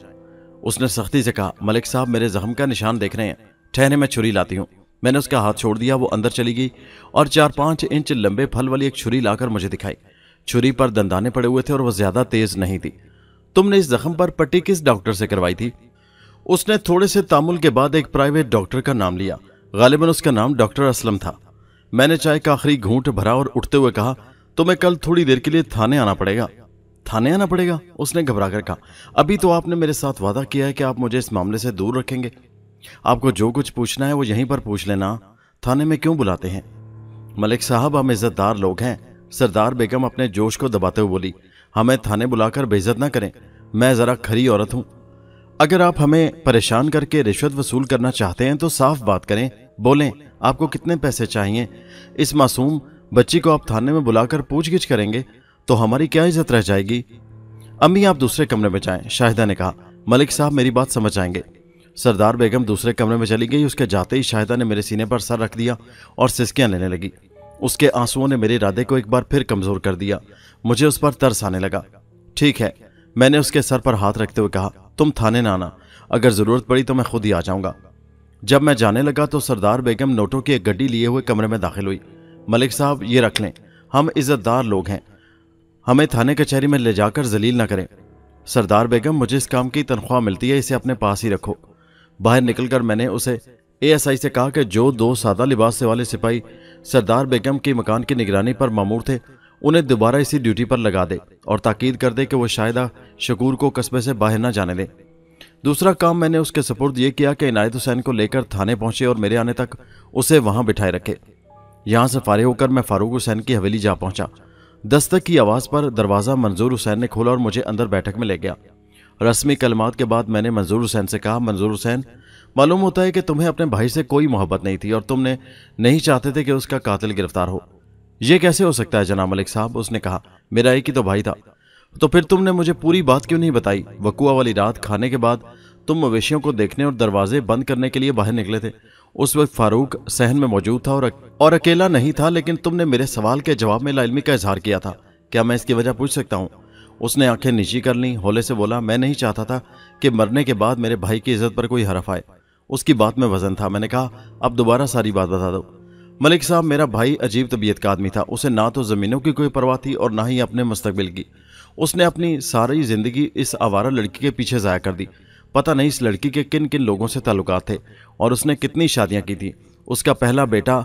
उसने सख्ती से कहा मलिक साहब मेरे जख्म का निशान देख रहे हैं ठहरे में छुरी लाती हूँ मैंने उसका हाथ छोड़ दिया वो अंदर चली गई और चार पांच इंच लंबे फल वाली एक छुरी लाकर मुझे दिखाई छुरी पर दंदाने पड़े हुए थे और वह ज्यादा तेज नहीं थी तुमने इस जख्म पर पट्टी किस डॉक्टर से करवाई थी उसने थोड़े से तामुल के बाद एक प्राइवेट डॉक्टर का नाम लिया गालिबन उसका नाम डॉक्टर असलम था मैंने चाय का आखिरी घूंट भरा और उठते हुए कहा तुम्हें कल थोड़ी देर के लिए थाने आना पड़ेगा थाने आना पड़ेगा उसने घबरा कर कहा अभी तो आपने मेरे साथ वादा किया है कि आप मुझे इस मामले से दूर रखेंगे आपको जो कुछ पूछना है वो यहीं पर पूछ लेना थाने में क्यों बुलाते हैं मलिक साहब हम इज्जतदार लोग हैं सरदार बेगम अपने जोश को दबाते हुए बोली हमें थाने बुलाकर बेइज्जत ना करें मैं ज़रा खरी औरत हूँ अगर आप हमें परेशान करके रिश्वत वसूल करना चाहते हैं तो साफ बात करें बोलें आपको कितने पैसे चाहिए इस मासूम बच्ची को आप थाने में बुलाकर पूछगिछ करेंगे तो हमारी क्या इज्जत रह जाएगी अम्मी आप दूसरे कमरे में जाएं शाहिदा ने कहा मलिक साहब मेरी बात समझ आएंगे सरदार बेगम दूसरे कमरे में चली गई उसके जाते ही शाहिदा ने मेरे सीने पर सर रख दिया और सिस्कियां लेने लगी उसके आंसुओं ने मेरे इरादे को एक बार फिर कमजोर कर दिया मुझे उस पर तरस आने लगा ठीक है मैंने उसके सर पर हाथ रखते हुए कहा तुम थाने ना आना अगर जरूरत पड़ी तो मैं खुद ही आ जाऊंगा जब मैं जाने लगा तो सरदार बेगम नोटों की एक गड्डी लिए हुए कमरे में दाखिल हुई मलिक साहब ये रख लें हम इज्जतदार लोग हैं हमें थाने कचहरी में ले जाकर जलील ना करें सरदार बेगम मुझे इस काम की तनख्वाह मिलती है इसे अपने पास ही रखो बाहर निकलकर मैंने उसे एएसआई से कहा कि जो दो सादा लिबास से वाले सिपाही सरदार बेगम के मकान की निगरानी पर मामूर थे उन्हें दोबारा इसी ड्यूटी पर लगा दे और ताकीद कर दे कि वह शायदा शकूर को कस्बे से बाहर ना जाने दे दूसरा काम मैंने उसके सपुर्द ये किया कि इनायत हुसैन को लेकर थाने पहुंचे और मेरे आने तक उसे वहां बिठाए रखे यहाँ से फारे होकर मैं फारूक हुसैन की हवेली जा पहुंचा दस्तक की आवाज़ पर दरवाज़ा मंजूर हुसैन ने खोला और मुझे अंदर बैठक में ले गया रस्मी कलमात के बाद मैंने मंजूर हुसैन से कहा मंजूर हुसैन मालूम होता है कि तुम्हें अपने भाई से कोई मोहब्बत नहीं थी और तुमने नहीं चाहते थे कि उसका कातिल गिरफ्तार हो यह कैसे हो सकता है जना मलिक साहब उसने कहा मेरा एक ही तो भाई था तो फिर तुमने मुझे पूरी बात क्यों नहीं बताई वकुआ वाली रात खाने के बाद तुम मवेशियों को देखने और दरवाजे बंद करने के लिए बाहर निकले थे उस वक्त फारूक सहन में मौजूद था और और अकेला नहीं था लेकिन तुमने मेरे सवाल के जवाब में लालमी का इजहार किया था क्या मैं इसकी वजह पूछ सकता हूँ उसने आंखें नीची कर लीं होले से बोला मैं नहीं चाहता था कि मरने के बाद मेरे भाई की इज्जत पर कोई हरफ आए उसकी बात में वजन था मैंने कहा अब दोबारा सारी बात बता दो मलिक साहब मेरा भाई अजीब तबीयत का आदमी था उसे ना तो ज़मीनों की कोई परवाह थी और ना ही अपने मुस्तबिल की उसने अपनी सारी ज़िंदगी इस आवारा लड़की के पीछे ज़ाया कर दी पता नहीं इस लड़की के किन किन लोगों से ताल्लुक थे और उसने कितनी शादियां की थी उसका पहला बेटा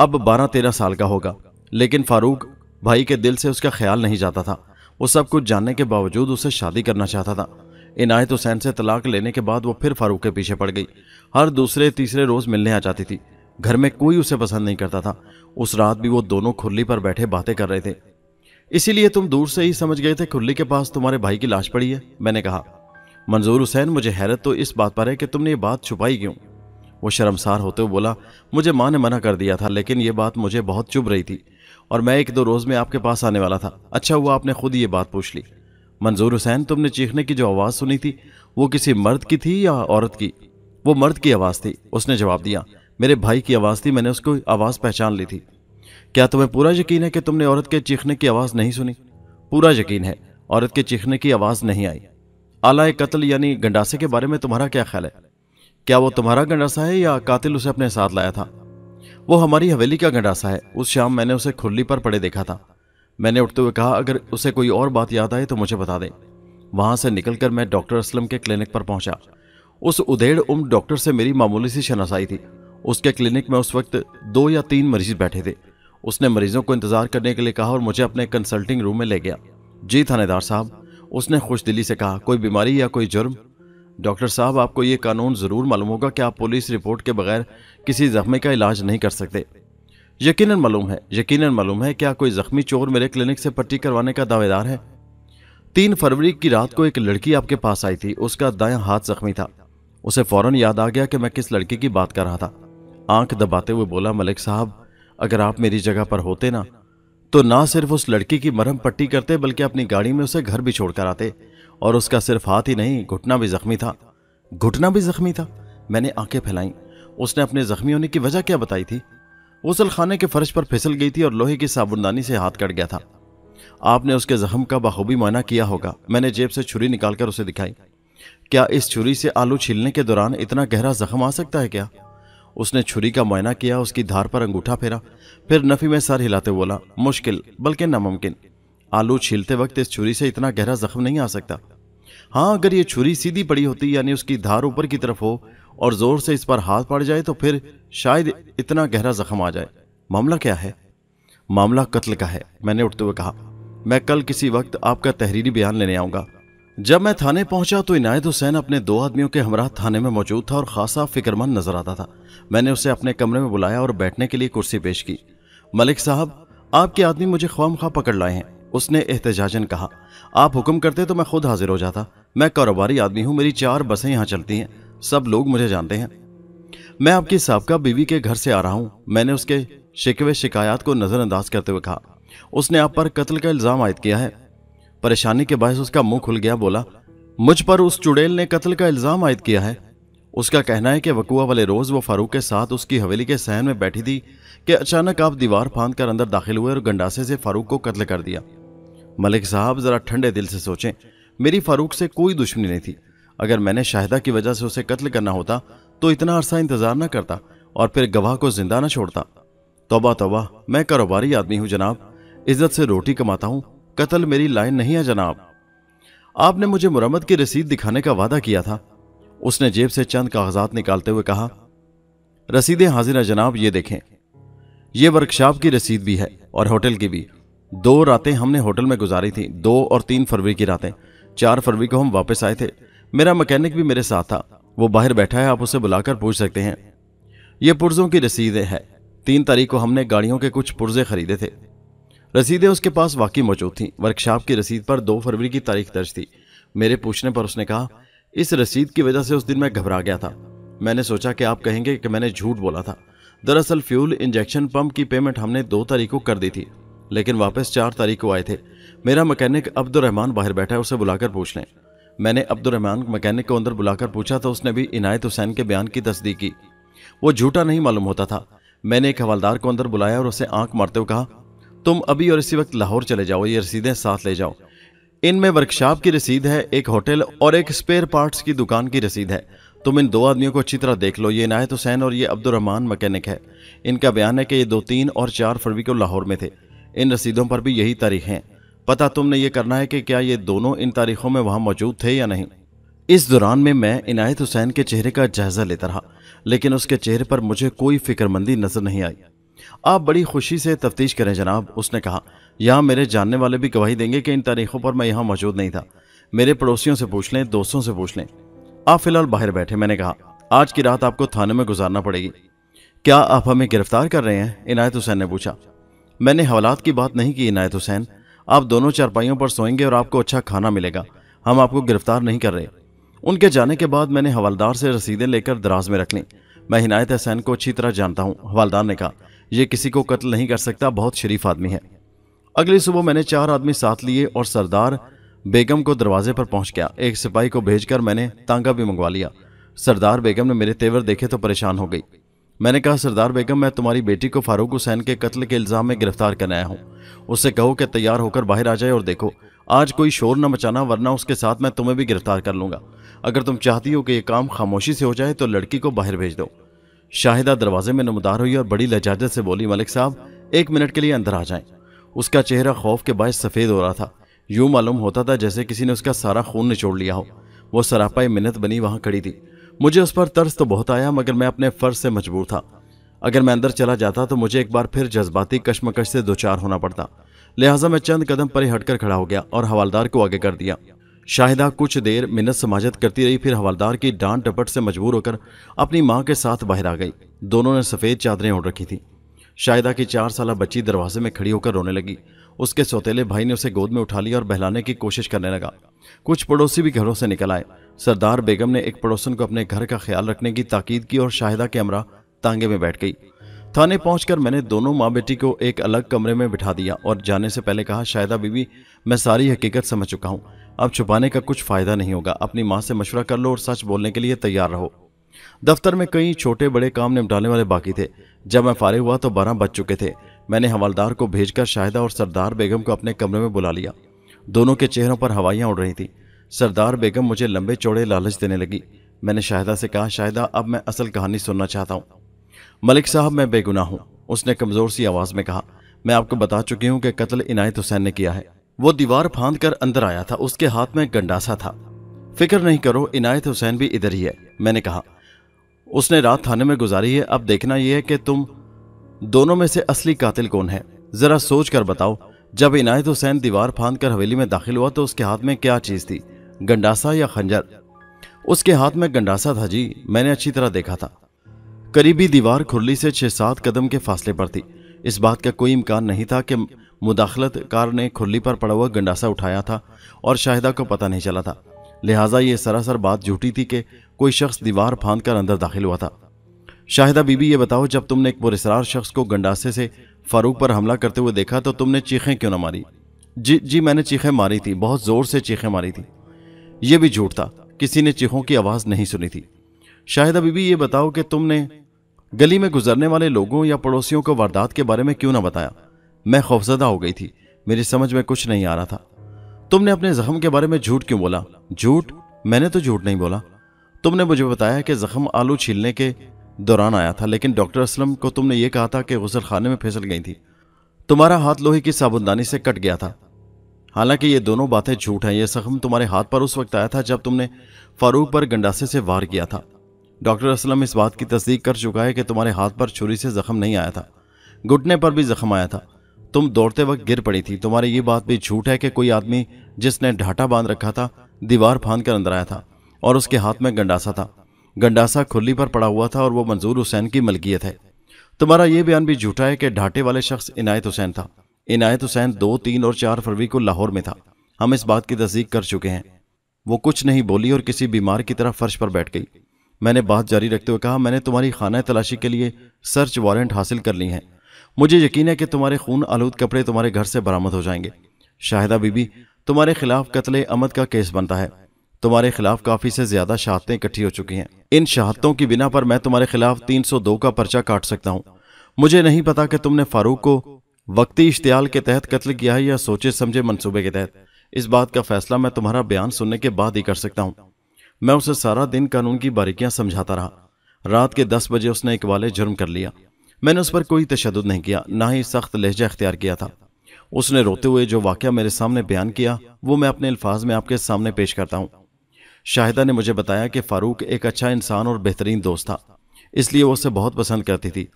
अब बारह तेरह साल का होगा लेकिन फारूक भाई के दिल से उसका ख्याल नहीं जाता था वो सब कुछ जानने के बावजूद उसे शादी करना चाहता था इनायत हुसैन से तलाक लेने के बाद वो फिर फारूक के पीछे पड़ गई हर दूसरे तीसरे रोज़ मिलने आ जाती थी घर में कोई उसे पसंद नहीं करता था उस रात भी वो दोनों खुरली पर बैठे बातें कर रहे थे इसीलिए तुम दूर से ही समझ गए थे खुरली के पास तुम्हारे भाई की लाश पड़ी है मैंने कहा मंजूर हुसैन मुझे हैरत तो इस बात पर है कि तुमने ये बात छुपाई क्यों वो शर्मसार होते हुए बोला मुझे माँ ने मना कर दिया था लेकिन ये बात मुझे बहुत चुभ रही थी और मैं एक दो रोज़ में आपके पास आने वाला था अच्छा हुआ आपने खुद ये बात पूछ ली मंजूर हुसैन तुमने चीखने की जो आवाज़ सुनी थी वो किसी मर्द की थी या औरत की वो मर्द की आवाज़ थी उसने जवाब दिया मेरे भाई की आवाज़ थी मैंने उसको आवाज़ पहचान ली थी क्या तुम्हें पूरा यकीन है कि तुमने औरत के चीखने की आवाज़ नहीं सुनी पूरा यकीन है औरत के चीखने की आवाज़ नहीं आई आला कत्ल यानी गंडासे के बारे में तुम्हारा क्या ख्याल है क्या वो तुम्हारा गंडासा है या कातिल उसे अपने साथ लाया था वो हमारी हवेली का गंडासा है उस शाम मैंने उसे खुली पर पड़े देखा था मैंने उठते हुए कहा अगर उसे कोई और बात याद आए तो मुझे बता दें वहाँ से निकलकर मैं डॉक्टर असलम के क्लिनिक पर पहुँचा उस उधेड़ उम्र डॉक्टर से मेरी मामूली सी शनासाई थी उसके क्लिनिक में उस वक्त दो या तीन मरीज बैठे थे उसने मरीजों को इंतजार करने के लिए कहा और मुझे अपने कंसल्टिंग रूम में ले गया जी थानेदार साहब उसने खुश दिली से कहा कोई बीमारी या कोई जुर्म डॉक्टर साहब आपको ये कानून ज़रूर मालूम होगा कि आप पुलिस रिपोर्ट के बगैर किसी जख्मी का इलाज नहीं कर सकते यकीनन मालूम है यकीनन मालूम है क्या कोई जख्मी चोर मेरे क्लिनिक से पट्टी करवाने का दावेदार है तीन फरवरी की रात को एक लड़की आपके पास आई थी उसका दाया हाथ जख्मी था उसे फौरन याद आ गया कि मैं किस लड़की की बात कर रहा था आंख दबाते हुए बोला मलिक साहब अगर आप मेरी जगह पर होते ना तो ना सिर्फ उस लड़की की मरहम पट्टी करते बल्कि अपनी गाड़ी में उसे घर भी छोड़कर आते और उसका सिर्फ हाथ ही नहीं घुटना भी जख्मी था घुटना भी जख्मी था मैंने आंखें फैलाईं उसने अपने जख्मी होने की वजह क्या बताई थी उसल खाने के फर्श पर फिसल गई थी और लोहे की साबुनदानी से हाथ कट गया था आपने उसके जख्म का बखूबी मायना किया होगा मैंने जेब से छुरी निकालकर उसे दिखाई क्या इस छुरी से आलू छीलने के दौरान इतना गहरा जख्म आ सकता है क्या उसने छुरी का मायना किया उसकी धार पर अंगूठा फेरा फिर नफी में सर हिलाते बोला मुश्किल बल्कि नामुमकिन आलू छीलते वक्त इस छुरी से इतना गहरा जख्म नहीं आ सकता हाँ अगर ये छुरी सीधी पड़ी होती यानी उसकी धार ऊपर की तरफ हो और जोर से इस पर हाथ पड़ जाए तो फिर शायद इतना गहरा जख्म आ जाए मामला क्या है मामला कत्ल का है मैंने उठते हुए कहा मैं कल किसी वक्त आपका तहरीरी बयान लेने आऊंगा जब मैं थाने पहुंचा तो इनायत हुसैन अपने दो आदमियों के हमरा थाने में मौजूद था और खासा फिक्रमंद नजर आता था मैंने उसे अपने कमरे में बुलाया और बैठने के लिए कुर्सी पेश की मलिक साहब आपके आदमी मुझे ख्वाम खा पकड़ लाए हैं उसने एहतजाजन कहा आप हुक्म करते तो मैं खुद हाजिर हो जाता मैं कारोबारी आदमी हूँ मेरी चार बसें यहाँ चलती हैं सब लोग मुझे जानते हैं मैं आपकी सबका बीवी के घर से आ रहा हूं मैंने उसके शिकवे शिकायत को नज़रअंदाज करते हुए कहा उसने आप पर कत्ल का इल्ज़ाम आयद किया है परेशानी के बायस उसका मुंह खुल गया बोला मुझ पर उस चुड़ैल ने कत्ल का इल्ज़ाम आयद किया है उसका कहना है कि वकुआ वाले रोज़ वो फारूक के साथ उसकी हवेली के सहन में बैठी थी कि अचानक आप दीवार फांद कर अंदर दाखिल हुए और गंडासे से फारूक को कत्ल कर दिया मलिक साहब ज़रा ठंडे दिल से सोचें मेरी फारूक से कोई दुश्मनी नहीं थी अगर मैंने शाहिदा की वजह से उसे कत्ल करना होता तो इतना अरसा इंतजार ना करता और फिर गवाह को जिंदा ना छोड़ता तोबा तोबा मैं कारोबारी आदमी हूं जनाब इज्जत से रोटी कमाता हूँ कत्ल मेरी लाइन नहीं है जनाब आपने मुझे मुरम्मत की रसीद दिखाने का वादा किया था उसने जेब से चंद कागजात निकालते हुए कहा रसीदें हाजिर है जनाब ये देखें ये वर्कशॉप की रसीद भी है और होटल की भी दो रातें हमने होटल में गुजारी थी दो और तीन फरवरी की रातें चार फरवरी को हम वापस आए थे मेरा मैकेनिक भी मेरे साथ था वो बाहर बैठा है आप उसे बुलाकर पूछ सकते हैं ये पुर्जों की रसीदें हैं तीन तारीख को हमने गाड़ियों के कुछ पुर्जे खरीदे थे रसीदें उसके पास वाकई मौजूद थीं वर्कशॉप की रसीद पर दो फरवरी की तारीख दर्ज थी मेरे पूछने पर उसने कहा इस रसीद की वजह से उस दिन मैं घबरा गया था मैंने सोचा कि आप कहेंगे कि मैंने झूठ बोला था दरअसल फ्यूल इंजेक्शन पंप की पेमेंट हमने दो तारीख को कर दी थी लेकिन वापस चार तारीख को आए थे मेरा मैकेनिक अब्दुलरहमान बाहर बैठा है उसे बुलाकर पूछ लें मैंने अब्दुलरहमान मैकेनिक को अंदर बुलाकर पूछा तो उसने भी इनायत हुसैन के बयान की तस्दीक की वो झूठा नहीं मालूम होता था मैंने एक हवालदार को अंदर बुलाया और उसे आंख मारते हुए कहा तुम अभी और इसी वक्त लाहौर चले जाओ ये रसीदें साथ ले जाओ इनमें वर्कशॉप की रसीद है एक होटल और एक स्पेयर पार्ट्स की दुकान की रसीद है तुम इन दो आदमियों को अच्छी तरह देख लो ये इनायत हुसैन और ये अब्दुलरहमान मकैनिक है इनका बयान है कि ये दो तीन और चार फरवरी को लाहौर में थे इन रसीदों पर भी यही तारीखें पता तुमने ये करना है कि क्या ये दोनों इन तारीखों में वहां मौजूद थे या नहीं इस दौरान में मैं इनायत हुसैन के चेहरे का जायजा लेता रहा लेकिन उसके चेहरे पर मुझे कोई फिक्रमंदी नजर नहीं आई आप बड़ी खुशी से तफ्तीश करें जनाब उसने कहा यहाँ मेरे जानने वाले भी गवाही देंगे कि इन तारीखों पर मैं यहाँ मौजूद नहीं था मेरे पड़ोसियों से पूछ लें दोस्तों से पूछ लें आप फिलहाल बाहर बैठे मैंने कहा आज की रात आपको थाने में गुजारना पड़ेगी क्या आप हमें गिरफ्तार कर रहे हैं इनायत हुसैन ने पूछा मैंने हवालात की बात नहीं की इनायत हुसैन आप दोनों चारपाइयों पर सोएंगे और आपको अच्छा खाना मिलेगा हम आपको गिरफ्तार नहीं कर रहे उनके जाने के बाद मैंने हवलदार से रसीदें लेकर दराज में रख ली मैं हिनायत हसैन को अच्छी तरह जानता हूँ हवालदार ने कहा यह किसी को कत्ल नहीं कर सकता बहुत शरीफ आदमी है अगली सुबह मैंने चार आदमी साथ लिए और सरदार बेगम को दरवाजे पर पहुंच गया एक सिपाही को भेजकर मैंने तांगा भी मंगवा लिया सरदार बेगम ने मेरे तेवर देखे तो परेशान हो गई मैंने कहा सरदार बेगम मैं तुम्हारी बेटी को फारूक हुसैन के कत्ल के इल्ज़ाम में गिरफ्तार करने आया हूँ उससे कहो कि तैयार होकर बाहर आ जाए और देखो आज कोई शोर न मचाना वरना उसके साथ मैं तुम्हें भी गिरफ्तार कर लूँगा अगर तुम चाहती हो कि ये काम खामोशी से हो जाए तो लड़की को बाहर भेज दो शाहिदा दरवाजे में नमदार हुई और बड़ी लजाजत से बोली मलिक साहब एक मिनट के लिए अंदर आ जाए उसका चेहरा खौफ के बायस सफ़ेद हो रहा था यूँ मालूम होता था जैसे किसी ने उसका सारा खून निचोड़ लिया हो वो सरापाई मिन्नत बनी वहाँ खड़ी थी मुझे उस पर तर्स तो बहुत आया मगर मैं अपने फर्ज से मजबूर था अगर मैं अंदर चला जाता तो मुझे एक बार फिर जज्बाती कश्मकश से दोचार होना पड़ता लिहाजा मैं चंद कदम पर ही हटकर खड़ा हो गया और हवालदार को आगे कर दिया शाहिदा कुछ देर मिन्नत समाजत करती रही फिर हवालदार की डांट डपट से मजबूर होकर अपनी माँ के साथ बाहर आ गई दोनों ने सफ़ेद चादरें ओढ़ रखी थी शाहिदा की चार साल बच्ची दरवाजे में खड़ी होकर रोने लगी उसके सौतेले भाई ने उसे गोद में उठा लिया और बहलाने की कोशिश करने लगा कुछ पड़ोसी भी घरों से निकल आए सरदार बेगम ने एक पड़ोसन को अपने घर का ख्याल रखने की ताकीद की और शाहिदा के तांगे में बैठ गई थाने पहुंचकर मैंने दोनों माँ बेटी को एक अलग कमरे में बिठा दिया और जाने से पहले कहा शाहिदा बीबी मैं सारी हकीकत समझ चुका हूँ अब छुपाने का कुछ फ़ायदा नहीं होगा अपनी माँ से मशवरा कर लो और सच बोलने के लिए तैयार रहो दफ्तर में कई छोटे बड़े काम निपटाने वाले बाकी थे जब मैं फारिग हुआ तो बारह बज चुके थे मैंने हवलदार को भेजकर शाहिदा और सरदार बेगम को अपने कमरे में बुला लिया दोनों के चेहरों पर हवाइयाँ उड़ रही थीं सरदार बेगम मुझे लंबे चौड़े लालच देने लगी मैंने शाहिदा से कहा शाहिदा अब मैं असल कहानी सुनना चाहता हूँ मलिक साहब मैं बेगुनाह हूँ उसने कमज़ोर सी आवाज़ में कहा मैं आपको बता चुकी हूँ कि कत्ल इनायत हुसैन ने किया है वो दीवार फांद कर अंदर आया था उसके हाथ में गंडासा था फिक्र नहीं करो इनायत हुसैन भी इधर ही है मैंने कहा उसने रात थाने में गुजारी है अब देखना यह है कि तुम दोनों में से असली कातिल कौन है ज़रा सोच कर बताओ जब इनायत हुसैन दीवार फांद कर हवेली में दाखिल हुआ तो उसके हाथ में क्या चीज़ थी गंडासा या खंजर उसके हाथ में गंडासा था जी मैंने अच्छी तरह देखा था करीबी दीवार खुरली से छह सात कदम के फासले पर थी इस बात का कोई इम्कान नहीं था कि मुदाखलत कार ने खुरली पर पड़ा हुआ गंडासा उठाया था और शाहिदा को पता नहीं चला था लिहाजा ये सरासर बात झूठी थी कि कोई शख्स दीवार फांद कर अंदर दाखिल हुआ था शाहिदा बीबी ये बताओ जब तुमने एक पुरस्रार शख्स को गंडासे से फारूक पर हमला करते हुए देखा तो तुमने चीखें क्यों ना मारी जी जी मैंने चीखें मारी थी बहुत ज़ोर से चीखें मारी थी यह भी झूठ था किसी ने चीखों की आवाज नहीं सुनी थी शायद अभी भी ये बताओ कि तुमने गली में गुजरने वाले लोगों या पड़ोसियों को वारदात के बारे में क्यों ना बताया मैं खौफजदा हो गई थी मेरी समझ में कुछ नहीं आ रहा था तुमने अपने जख्म के बारे में झूठ क्यों बोला झूठ मैंने तो झूठ नहीं बोला तुमने मुझे बताया कि जख्म आलू छीलने के दौरान आया था लेकिन डॉक्टर असलम को तुमने ये कहा था कि गुसल खाने में फिसल गई थी तुम्हारा हाथ लोहे की साबुनदानी से कट गया था हालांकि ये दोनों बातें झूठ हैं यह जख्म तुम्हारे हाथ पर उस वक्त आया था जब तुमने फारूक पर गंडासे से वार किया था डॉक्टर असलम इस बात की तस्दीक कर चुका है कि तुम्हारे हाथ पर छुरी से जख्म नहीं आया था घुटने पर भी जख्म आया था तुम दौड़ते वक्त गिर पड़ी थी तुम्हारी ये बात भी झूठ है कि कोई आदमी जिसने ढाटा बांध रखा था दीवार फाँध कर अंदर आया था और उसके हाथ में गंडासा था गंडासा खुली पर पड़ा हुआ था और वो मंजूर हुसैन की मलकियत है तुम्हारा ये बयान भी झूठा है कि ढाटे वाले शख्स इनायत हुसैन था इनायत तो हुसैन दो तीन और चार फरवरी को लाहौर में था हम इस बात की तस्दीक कर चुके हैं वो कुछ नहीं बोली और किसी बीमार की तरह फर्श पर बैठ गई मैंने बात जारी रखते हुए कहा मैंने तुम्हारी खाना तलाशी के लिए सर्च वारंट हासिल कर ली है मुझे यकीन है कि तुम्हारे खून आलूद कपड़े तुम्हारे घर से बरामद हो जाएंगे शाहिदा बीबी तुम्हारे खिलाफ कत्ल अमद का केस बनता है तुम्हारे खिलाफ काफी से ज्यादा शहादतें इकट्ठी हो चुकी हैं इन शहादतों की बिना पर मैं तुम्हारे खिलाफ 302 का पर्चा काट सकता हूं मुझे नहीं पता कि तुमने फारूक को वक्ती इश्तियाल के तहत कत्ल किया है या सोचे समझे मंसूबे के तहत इस बात का फैसला मैं तुम्हारा बयान सुनने के बाद ही कर सकता हूँ मैं उसे सारा दिन कानून की बारीकियां समझाता रहा रात के दस बजे उसने एक वाले जुर्म कर लिया मैंने उस पर कोई तशद नहीं किया ना ही सख्त लहजा अख्तियार किया था उसने रोते हुए जो वाक्य मेरे सामने बयान किया वो मैं अपने अल्फाज में आपके सामने पेश करता हूँ शाहिदा ने मुझे बताया कि फ़ारूक एक अच्छा इंसान और बेहतरीन दोस्त था इसलिए वो उसे बहुत पसंद करती थी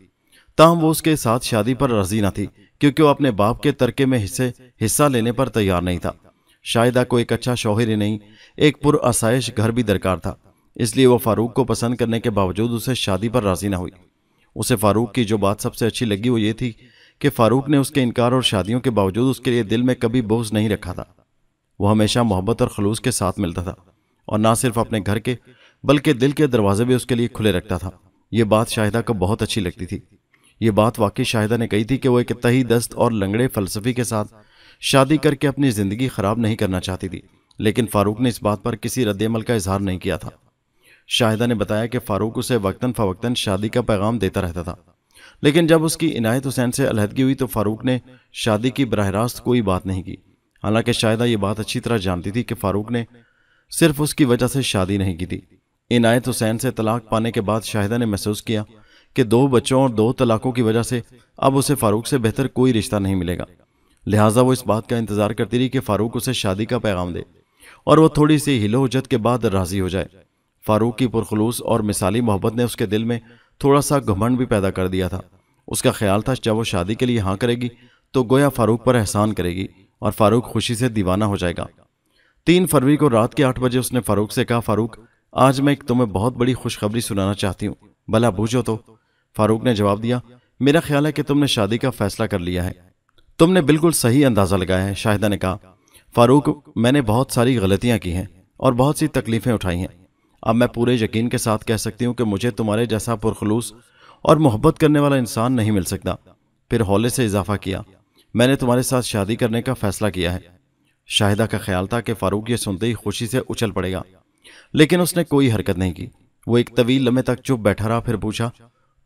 ताहम वो उसके साथ शादी पर राजी न थी क्योंकि वो अपने बाप के तरके में हिस्से हिस्सा लेने पर तैयार नहीं था शाहिदा को एक अच्छा शौहर ही नहीं एक पुरासाइश घर भी दरकार था इसलिए वो फारूक को पसंद करने के बावजूद उसे शादी पर राजी ना हुई उसे फारूक की जो बात सबसे अच्छी लगी वो ये थी कि फारूक ने उसके इनकार और शादियों के बावजूद उसके लिए दिल में कभी बोझ नहीं रखा था वो हमेशा मोहब्बत और खलूस के साथ मिलता था और ना सिर्फ अपने घर के बल्कि दिल के दरवाजे भी उसके लिए खुले रखता था ये बात शाहिदा को बहुत अच्छी लगती थी ये बात वाकई शाहिदा ने कही थी कि वो एक तही दस्त और लंगड़े फलसफी के साथ शादी करके अपनी ज़िंदगी ख़राब नहीं करना चाहती थी लेकिन फ़ारूक ने इस बात पर किसी रद्दमल का इजहार नहीं किया था शाहिदा ने बताया कि फ़ारूक उसे वक्ता फ़वक्ता शादी का पैगाम देता रहता था लेकिन जब उसकी इनायत हुसैन से अलहदगी हुई तो फ़ारूक ने शादी की बरह रास्त कोई बात नहीं की हालांकि शाहिदा ये बात अच्छी तरह जानती थी कि फ़ारूक ने सिर्फ उसकी वजह से शादी नहीं की थी इनायत हुसैन से तलाक पाने के बाद शाहिदा ने महसूस किया कि दो बच्चों और दो तलाकों की वजह से अब उसे फारूक से बेहतर कोई रिश्ता नहीं मिलेगा लिहाजा वो इस बात का इंतज़ार करती रही कि फ़ारूक उसे शादी का पैगाम दे और वह थोड़ी सी हिलो के बाद राज़ी हो जाए फ़ारूक की पुरखलूस और मिसाली मोहब्बत ने उसके दिल में थोड़ा सा घमंड भी पैदा कर दिया था उसका ख्याल था जब वो शादी के लिए हाँ करेगी तो गोया फ़ारूक पर एहसान करेगी और फ़ारूक खुशी से दीवाना हो जाएगा तीन फरवरी को रात के आठ बजे उसने फ़ारूक से कहा फ़ारूक आज मैं एक तुम्हें बहुत बड़ी खुशखबरी सुनाना चाहती हूँ भला बूझो तो फारूक ने जवाब दिया मेरा ख्याल है कि तुमने शादी का फैसला कर लिया है तुमने बिल्कुल सही अंदाज़ा लगाया है शाहिदा ने कहा फारूक मैंने बहुत सारी गलतियां की हैं और बहुत सी तकलीफ़ें उठाई हैं अब मैं पूरे यकीन के साथ कह सकती हूँ कि मुझे तुम्हारे जैसा पुरखलूस और मोहब्बत करने वाला इंसान नहीं मिल सकता फिर हौले से इजाफा किया मैंने तुम्हारे साथ शादी करने का फैसला किया है शाहिदा का ख्याल था कि फारूक ये सुनते ही खुशी से उछल पड़ेगा लेकिन उसने कोई हरकत नहीं की वो एक तवील लम्हे तक चुप बैठा रहा फिर पूछा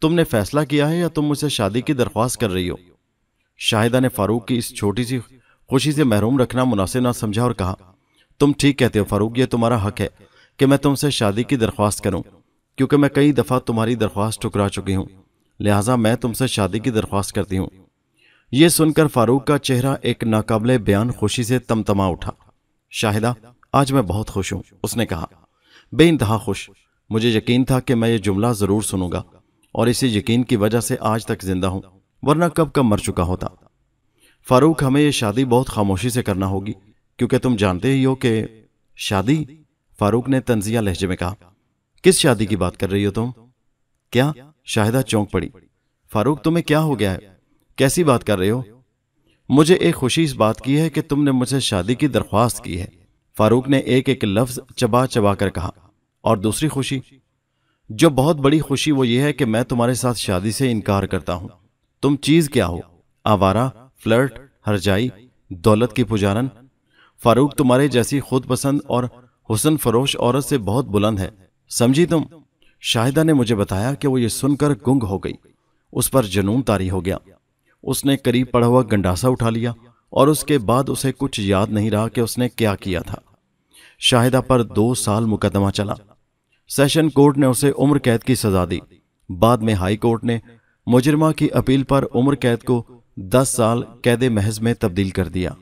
तुमने फैसला किया है या तुम मुझसे शादी की दरख्वास्त कर रही हो शाहिदा ने फारूक की इस छोटी सी खुशी से महरूम रखना मुनासिब ना समझा और कहा तुम ठीक कहते हो फारूक ये तुम्हारा हक है कि मैं तुमसे शादी की दरख्वास्त करूं क्योंकि मैं कई दफ़ा तुम्हारी दरख्वास्त ठुकरा चुकी हूं लिहाजा मैं तुमसे शादी की दरख्वास्त करती हूं यह सुनकर फारूक का चेहरा एक नाकाबले बयान खुशी से तमतमा उठा शाहिदा आज मैं बहुत खुश हूं उसने कहा बेानतहा खुश मुझे यकीन था कि मैं ये जुमला ज़रूर सुनूंगा और इसी यकीन की वजह से आज तक जिंदा हूं वरना कब कब मर चुका होता फारूक हमें यह शादी बहुत खामोशी से करना होगी क्योंकि तुम जानते ही हो कि शादी फारूक ने तंजिया लहजे में कहा किस शादी की बात कर रही हो तुम क्या शाहिदा चौंक पड़ी फारूक तुम्हें क्या हो गया है कैसी बात कर रहे हो मुझे एक खुशी इस बात की है कि तुमने मुझे शादी की दरख्वास्त की है फारूक ने एक एक लफ्ज चबा चबा कर कहा और दूसरी खुशी जो बहुत बड़ी खुशी वो ये है कि मैं तुम्हारे साथ शादी से इनकार करता हूं तुम चीज क्या हो आवारा फ्लर्ट हरजाई दौलत की पुजारन फारूक तुम्हारे जैसी खुद पसंद और हुसन फरोश औरत से बहुत बुलंद है समझी तुम शाहिदा ने मुझे बताया कि वो ये सुनकर गुंग हो गई उस पर जुनून तारी हो गया उसने करीब पड़ा हुआ गंडासा उठा लिया और उसके बाद उसे कुछ याद नहीं रहा कि उसने क्या किया था शाहिदा पर दो साल मुकदमा चला सेशन कोर्ट ने उसे उम्र कैद की सजा दी बाद में हाई कोर्ट ने मुजरमा की अपील पर उम्र कैद को 10 साल कैद महज में तब्दील कर दिया